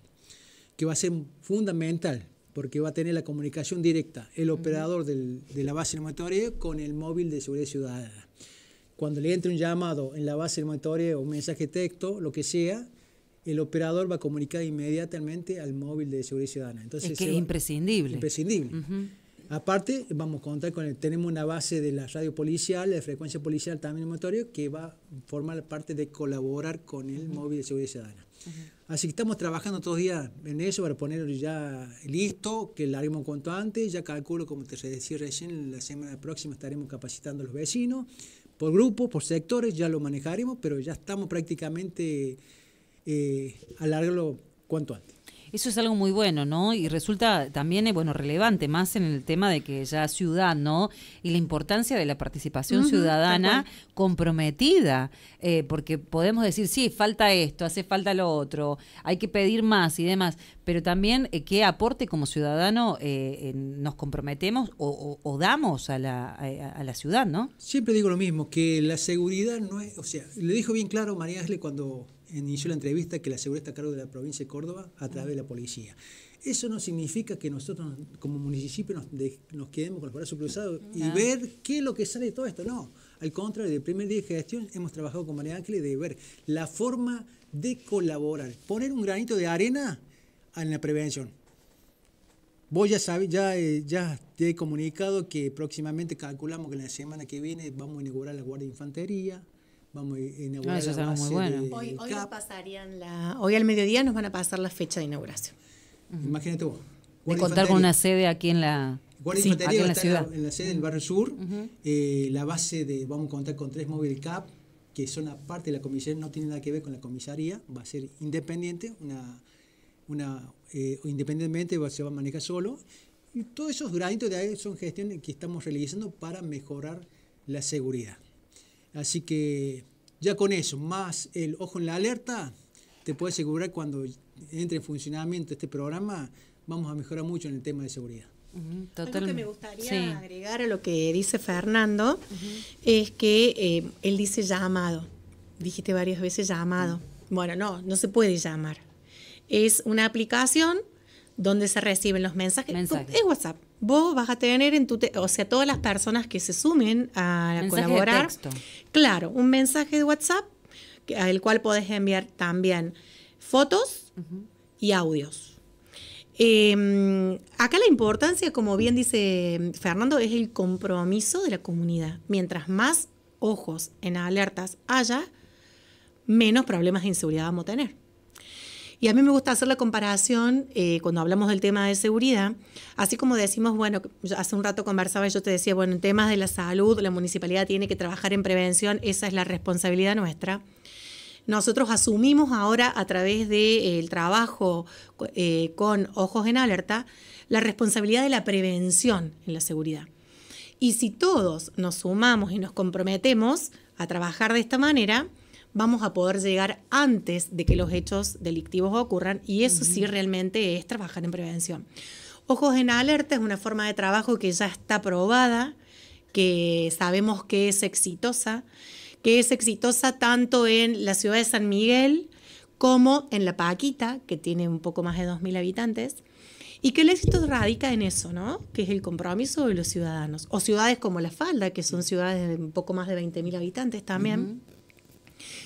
S3: que va a ser fundamental porque va a tener la comunicación directa, el operador del, de la base de monitoreo con el móvil de seguridad ciudadana. Cuando le entre un llamado en la base de monitoreo, un mensaje de texto, lo que sea, el operador va a comunicar inmediatamente al móvil de seguridad ciudadana. Entonces, es que es imprescindible. Imprescindible. Aparte, vamos a contar con tenemos una base de la radio policial, de frecuencia policial también motorio, que va a formar parte de colaborar con el móvil de seguridad ciudadana. Así que estamos trabajando todos los días en eso para ponerlo ya listo, que lo haremos cuanto antes. Ya calculo, como te decía recién, la semana próxima estaremos capacitando a los vecinos por grupos, por sectores, ya lo manejaremos, pero ya estamos prácticamente eh, alargarlo cuanto antes.
S1: Eso es algo muy bueno, ¿no? Y resulta también, eh, bueno, relevante más en el tema de que ya ciudad, ¿no? Y la importancia de la participación ciudadana comprometida, eh, porque podemos decir, sí, falta esto, hace falta lo otro, hay que pedir más y demás, pero también qué aporte como ciudadano nos comprometemos o, damos a la, ciudad, ¿no?
S3: Siempre digo lo mismo, que la seguridad no es, o sea, le dijo bien claro María Asle cuando inició la entrevista que la seguridad está a cargo de la provincia de Córdoba a través de la policía. Eso no significa que nosotros como municipio nos, quedemos con los brazos cruzados y ver qué es lo que sale de todo esto. No, al contrario, el primer día de gestión hemos trabajado con María Ángeles de ver la forma de colaborar, poner un granito de arena en la prevención. Vos ya sabés, ya, eh, ya te he comunicado que próximamente calculamos que la semana que viene vamos a inaugurar la Guardia de Infantería, vamos a inaugurar. hoy,
S2: hoy, al mediodía nos van a
S1: pasar la fecha de inauguración. Imagínate
S3: vos. De contar con una sede aquí
S1: en la, Guardia en la, ciudad. En, la, sede del
S3: barrio sur. Eh, la base de, vamos a contar con tres móviles CAP, que son aparte de la comisaría, no tiene nada que ver con la comisaría, va a ser independiente, una, una eh, independientemente va, se va a manejar solo. Y todos esos granitos de ahí son gestiones que estamos realizando para mejorar la seguridad. Así que ya con eso, más el ojo en la alerta, te puedo asegurar cuando entre en funcionamiento este programa, vamos a mejorar mucho en el tema de seguridad. Totalmente. que me gustaría agregar a lo
S2: que dice Fernando es que eh, él dice llamado. Dijiste varias veces llamado. Bueno, no, no se puede llamar. Es una aplicación donde se reciben los mensajes, es WhatsApp. Vos vas a tener en tu, o sea, todas las personas que se sumen a colaborar. Claro, un mensaje de WhatsApp al cual podés enviar también fotos y audios. Em, acá la importancia, como bien dice Fernando, es el compromiso de la comunidad. Mientras más ojos en alertas haya, menos problemas de inseguridad vamos a tener. Y a mí me gusta hacer la comparación eh, cuando hablamos del tema de seguridad, así como decimos, bueno, hace un rato conversaba y yo te decía, bueno, en temas de la salud, la municipalidad tiene que trabajar en prevención, esa es la responsabilidad nuestra. Nosotros asumimos ahora a través del eh, trabajo eh, con ojos en alerta la responsabilidad de la prevención en la seguridad. Y si todos nos sumamos y nos comprometemos a trabajar de esta manera, vamos a poder llegar antes de que los hechos delictivos ocurran y eso sí realmente es trabajar en prevención. Ojos en alerta es una forma de trabajo que ya está probada, que sabemos que es exitosa, que es exitosa tanto en la ciudad de San Miguel como en La Paquita, que tiene un poco más de 2.000 habitantes, y que el éxito radica en eso, ¿no? Que es el compromiso de los ciudadanos. O ciudades como La Falda, que son ciudades de un poco más de 20.000 habitantes también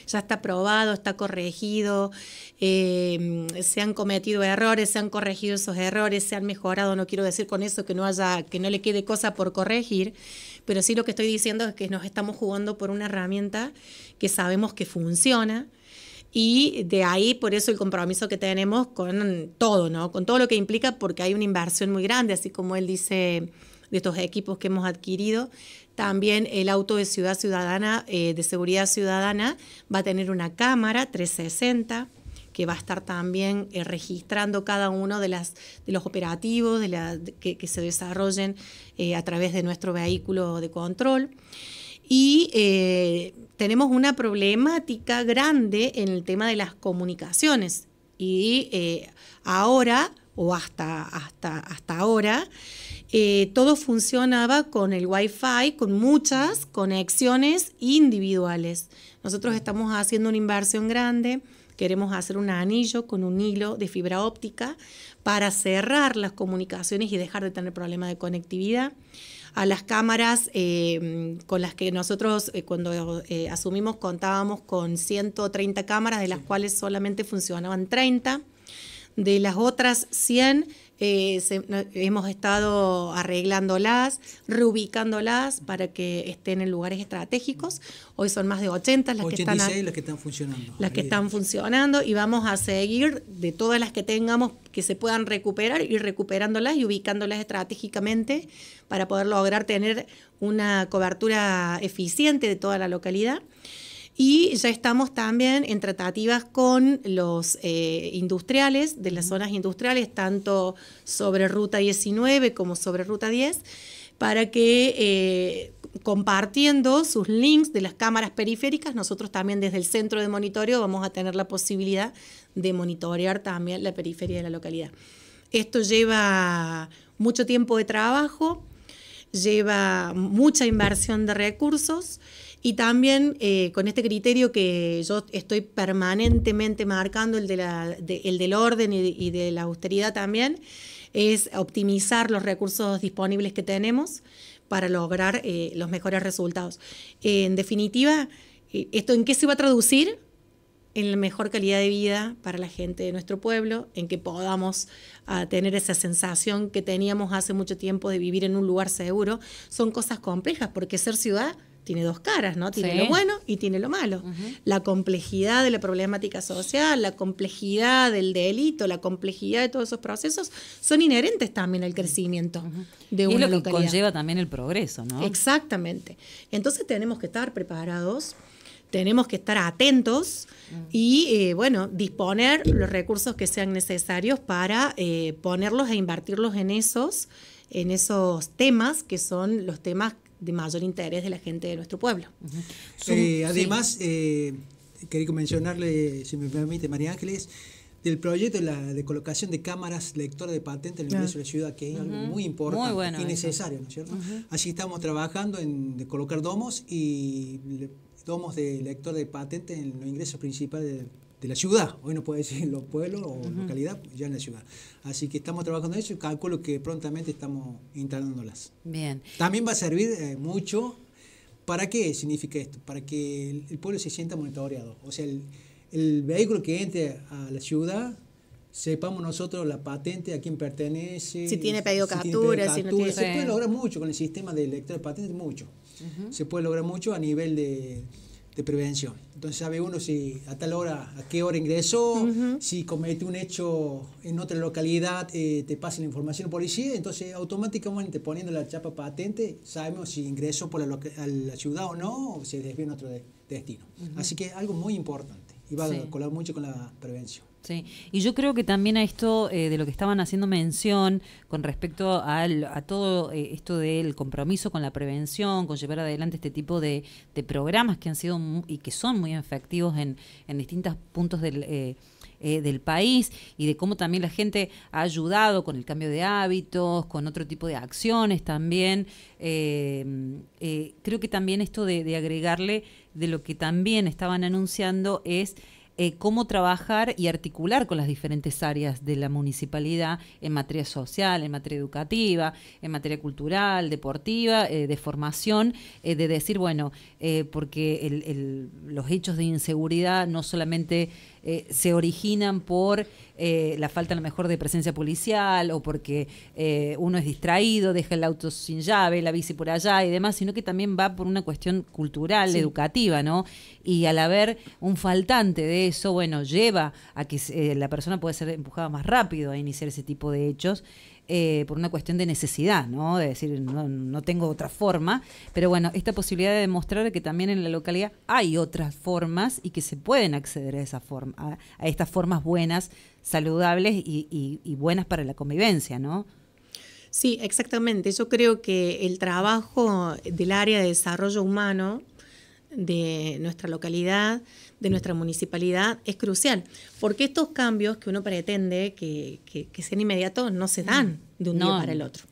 S2: ya está probado, está corregido, eh, se han cometido errores, se han corregido esos errores, se han mejorado, no quiero decir con eso que no haya, que no le quede cosa por corregir, pero sí lo que estoy diciendo es que nos estamos jugando por una herramienta que sabemos que funciona. Y de ahí, por eso, el compromiso que tenemos con todo, ¿no? Con todo lo que implica, porque hay una inversión muy grande, así como él dice, de estos equipos que hemos adquirido, también el auto de Ciudad Ciudadana, eh, de Seguridad Ciudadana, va a tener una cámara 360 que va a estar también eh, registrando cada uno de, las, de los operativos que, se desarrollen eh, a través de nuestro vehículo de control. Y tenemos una problemática grande en el tema de las comunicaciones. Y ahora, o hasta, hasta, hasta ahora, eh, todo funcionaba con el Wi-Fi, con muchas conexiones individuales. Nosotros estamos haciendo una inversión grande, queremos hacer un anillo con un hilo de fibra óptica para cerrar las comunicaciones y dejar de tener problemas de conectividad. A las cámaras eh, con las que nosotros eh, cuando asumimos contábamos con 130 cámaras, de las cuales solamente funcionaban 30. De las otras 100 eh, hemos estado arreglándolas, reubicándolas para que estén en lugares estratégicos. Hoy son más de 80 las que están las que
S3: están funcionando. Las que están
S2: funcionando y vamos a seguir de todas las que tengamos que se puedan recuperar y recuperándolas y ubicándolas estratégicamente para poder lograr tener una cobertura eficiente de toda la localidad. Y ya estamos también en tratativas con los eh, industriales de las zonas industriales, tanto sobre Ruta 19 como sobre Ruta 10, para que eh, compartiendo sus links de las cámaras periféricas, nosotros también desde el centro de monitoreo vamos a tener la posibilidad de monitorear también la periferia de la localidad. Esto lleva mucho tiempo de trabajo, lleva mucha inversión de recursos. Y también eh, con este criterio que yo estoy permanentemente marcando, el, de la, el del orden y de, la austeridad también, es optimizar los recursos disponibles que tenemos para lograr eh, los mejores resultados. En definitiva, eh, ¿esto en qué se va a traducir? en la mejor calidad de vida para la gente de nuestro pueblo, en que podamos ah, tener esa sensación que teníamos hace mucho tiempo de vivir en un lugar seguro, son cosas complejas, porque ser ciudad tiene dos caras, ¿no? Tiene lo bueno y tiene lo malo. La complejidad de la problemática social, la complejidad del delito, la complejidad de todos esos procesos son inherentes también al crecimiento de una y lo que conlleva
S1: también el progreso, ¿no?
S2: Exactamente. Entonces tenemos que estar preparados, tenemos que estar atentos y, eh, bueno, disponer los recursos que sean necesarios para eh, ponerlos e invertirlos en esos en esos temas que son los temas de mayor interés de la gente de nuestro pueblo.
S3: Eh, además, eh, quería mencionarle, si me permite, María Ángeles, del proyecto de, colocación de cámaras lectoras de patente en el ingreso de la ciudad, que es algo muy importante y necesario, ¿no cierto? Así estamos trabajando en colocar domos y domos de lector de patente en los ingresos principales de de la ciudad. Hoy no puede decir los pueblos o localidad, ya en la ciudad. Así que estamos trabajando en eso y calculo que prontamente estamos instalándolas. Bien. También va a servir eh, mucho. ¿Para qué significa esto? Para que el, pueblo se sienta monitoreado. O sea, el, vehículo que entre a la ciudad, sepamos nosotros la patente, a quién pertenece. Si tiene pedido captura, si, no tiene... Se puede lograr mucho con el sistema de lector de patentes, mucho. Se puede lograr mucho a nivel de de prevención. Entonces sabe uno si a tal hora, a qué hora ingresó, si comete un hecho en otra localidad, eh, te pasa la información policía, entonces automáticamente poniendo la chapa patente sabemos si ingresó por la, a la ciudad o no, o se desvió en otro destino. Así que algo muy importante y va a colaborar mucho con la prevención.
S1: Sí, y yo creo que también a esto eh, de lo que estaban haciendo mención con respecto a todo eh, esto del compromiso con la prevención, con llevar adelante este tipo de, programas que han sido y que son muy efectivos en, distintos puntos eh, del... país y de cómo también la gente ha ayudado con el cambio de hábitos, con otro tipo de acciones también. Em, creo que también esto de, de agregarle de lo que también estaban anunciando es eh, cómo trabajar y articular con las diferentes áreas de la municipalidad en materia social, en materia educativa, en materia cultural, deportiva, eh, de formación, eh, de decir, bueno, porque los hechos de inseguridad no solamente eh, se originan por eh, la falta a lo mejor de presencia policial o porque eh, uno es distraído, deja el auto sin llave, la bici por allá y demás, sino que también va por una cuestión cultural, educativa, ¿no? Y al haber un faltante de eso, bueno, lleva a que la persona pueda ser empujada más rápido a iniciar ese tipo de hechos. Eh, por una cuestión de necesidad, ¿no? De decir, no, tengo otra forma. Pero bueno, esta posibilidad de demostrar que también en la localidad hay otras formas y que se pueden acceder a, esa forma, a, estas formas buenas, saludables y, y buenas para la convivencia, ¿no? Sí, exactamente. Yo creo
S2: que el trabajo del área de desarrollo humano de nuestra localidad, de nuestra municipalidad, es crucial, porque estos cambios que uno pretende que, sean inmediatos no se dan mm. de un día para el otro.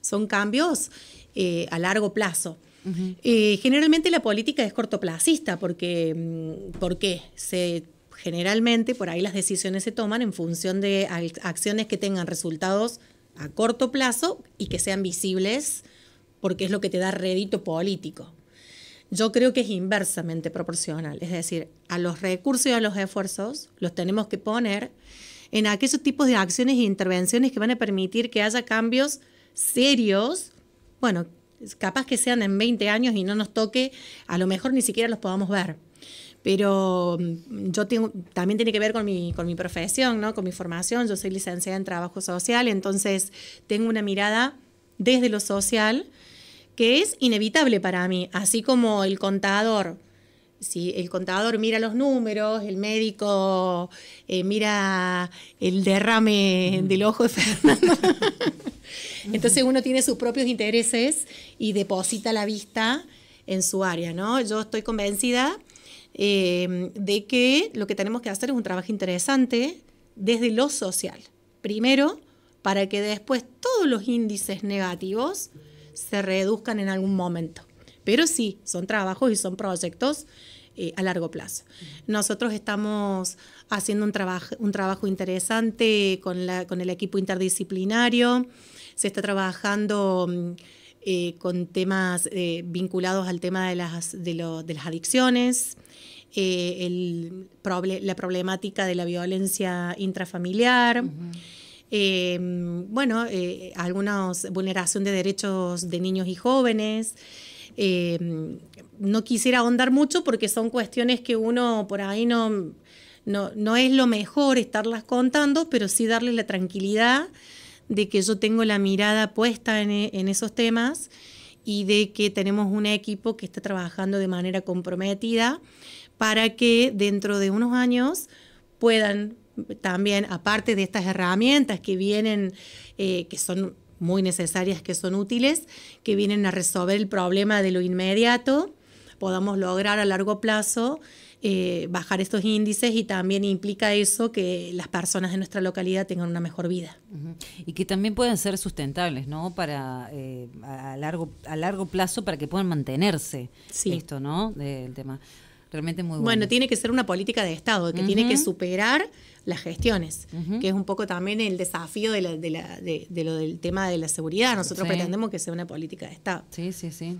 S2: Son cambios eh, a largo plazo. Eh, generalmente la política es cortoplacista, porque mm, ¿por qué? Se, generalmente por ahí las decisiones se toman en función de acciones que tengan resultados a corto plazo y que sean visibles, porque es lo que te da rédito político. Yo creo que es inversamente proporcional, es decir, a los recursos y a los esfuerzos los tenemos que poner en aquellos tipos de acciones e intervenciones que van a permitir que haya cambios serios, bueno, capaz que sean en 20 años y no nos toque, a lo mejor ni siquiera los podamos ver. Pero mm, yo tengo, también tiene que ver con mi, con mi profesión, ¿no? con mi formación. Yo soy licenciada en trabajo social, entonces tengo una mirada desde lo social que es inevitable para mí, así como el contador. Si el contador mira los números, el médico eh, mira el derrame del ojo de Fernando. Entonces uno tiene sus propios intereses y deposita la vista en su área, ¿no? Yo estoy convencida em, de que lo que tenemos que hacer es un trabajo interesante desde lo social. Primero, para que después todos los índices negativos se reduzcan en algún momento. Pero sí, son trabajos y son proyectos eh, a largo plazo. Nosotros estamos haciendo un, trabajo interesante con, el equipo interdisciplinario, se está trabajando mm, eh, con temas eh, vinculados al tema de las, adicciones, la problemática de la violencia intrafamiliar. Em, bueno, eh, algunas vulneración de derechos de niños y jóvenes. Em, no quisiera ahondar mucho porque son cuestiones que uno por ahí no, no, no es lo mejor estarlas contando, pero sí darles la tranquilidad de que yo tengo la mirada puesta e, en esos temas y de que tenemos un equipo que está trabajando de manera comprometida para que dentro de unos años puedan también, aparte de estas herramientas que vienen, eh, que son muy necesarias, que son útiles, que vienen a resolver el problema de lo inmediato, podamos lograr a largo plazo eh, bajar estos índices y también implica eso que las personas de nuestra localidad tengan una mejor vida.
S1: Y que también puedan ser sustentables, ¿no? Para eh, a, largo, a largo plazo, para que puedan mantenerse sí. esto, ¿no? Del tema. Realmente muy bueno. Bueno, tiene
S2: que ser una política de Estado, que tiene que superar las gestiones, que es un poco también el desafío de, lo del tema de la seguridad. Nosotros pretendemos que sea una política
S1: de Estado. Sí, sí, sí.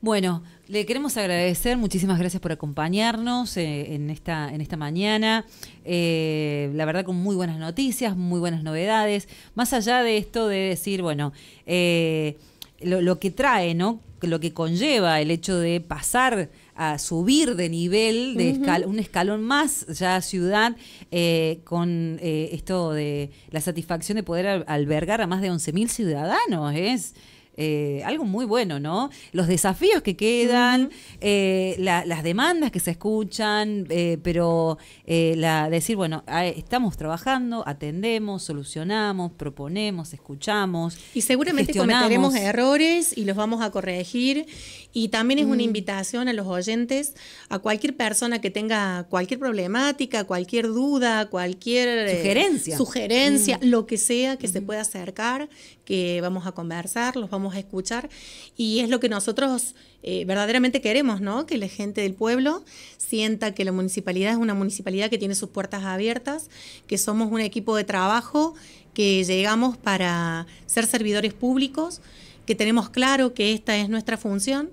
S1: Bueno, le queremos agradecer, muchísimas gracias por acompañarnos eh, en, esta, en esta mañana. Eh, la verdad con muy buenas noticias, muy buenas novedades. Más allá de esto de decir, bueno, eh, lo, lo que trae, ¿no? Lo que conlleva el hecho de pasar a subir de nivel, de un escalón más ya ciudad, eh, con eh, esto de la satisfacción de poder albergar a más de 11.000 ciudadanos. Es. Eh, algo muy bueno, ¿no? Los desafíos que quedan, las demandas que se escuchan, pero la, decir, bueno, estamos trabajando, atendemos, solucionamos, proponemos, escuchamos. Y seguramente cometeremos errores
S2: y los vamos a corregir y también es una mm. invitación a los oyentes, a cualquier persona que tenga cualquier problemática, cualquier duda, cualquier eh, sugerencia, sugerencia mm. lo que sea que se pueda acercar, que vamos a conversar, los vamos a escuchar. Y es lo que nosotros eh, verdaderamente queremos, ¿no? Que la gente del pueblo sienta que la municipalidad es una municipalidad que tiene sus puertas abiertas, que somos un equipo de trabajo que llegamos para ser servidores públicos que tenemos claro que esta es nuestra función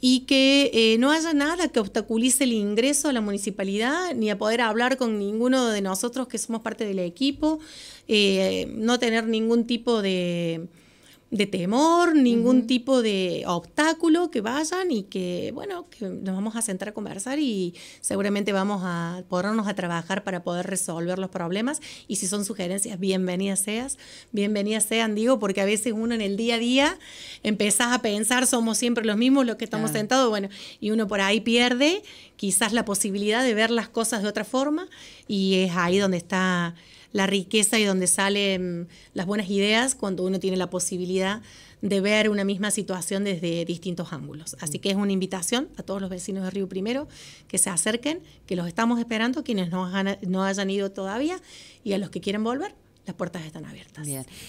S2: y que eh, no haya nada que obstaculice el ingreso a la municipalidad ni a poder hablar con ninguno de nosotros que somos parte del equipo, eh, no tener ningún tipo de de temor, ningún tipo de obstáculo que vayan y que, bueno, que nos vamos a sentar a conversar y seguramente vamos a ponernos a trabajar para poder resolver los problemas. Y si son sugerencias, bienvenidas seas, bienvenidas sean, digo, porque a veces uno en el día a día empezás a pensar, somos siempre los mismos los que estamos sentados, bueno, y uno por ahí pierde quizás la posibilidad de ver las cosas de otra forma y es ahí donde está la riqueza y donde salen las buenas ideas cuando uno tiene la posibilidad de ver una misma situación desde distintos ángulos. Así que es una invitación a todos los vecinos de Río Primero que se acerquen, que los estamos esperando, quienes no, no hayan ido todavía y a los que quieren volver,
S1: las puertas están abiertas.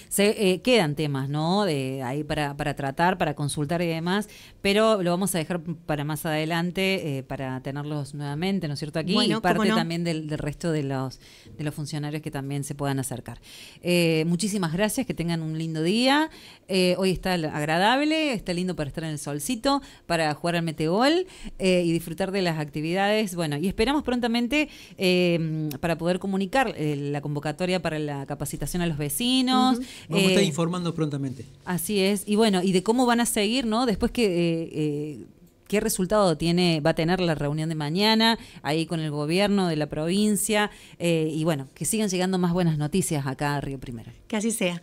S1: Se eh, quedan temas, ¿no? De ahí para, tratar, para consultar y demás, pero lo vamos a dejar para más adelante, eh, para tenerlos nuevamente, ¿no es cierto? Aquí y parte también del, resto de los de los funcionarios que también se puedan acercar. Eh, muchísimas gracias, que tengan un lindo día. hoy está agradable, está lindo para estar en el solcito, para jugar al metegol y disfrutar de las actividades. Bueno, y esperamos prontamente para poder comunicar la convocatoria para la capacidad citación a los vecinos. Vamos a estar eh, informando prontamente. Así es. Y bueno, y de cómo van a seguir, ¿no? Después que eh, eh, qué resultado tiene va a tener la reunión de mañana ahí con el gobierno de la provincia y bueno que sigan llegando más buenas noticias acá a Río Primero que así sea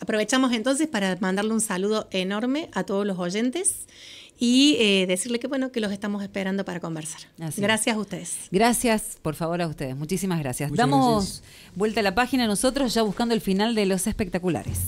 S1: aprovechamos entonces para mandarle un saludo
S2: enorme a todos los oyentes y eh, decirle que bueno, que los estamos esperando para conversar. gracias a ustedes.
S1: Gracias, por favor, a ustedes. Muchísimas gracias. Damos vuelta a la página nosotros ya buscando el final de los espectaculares.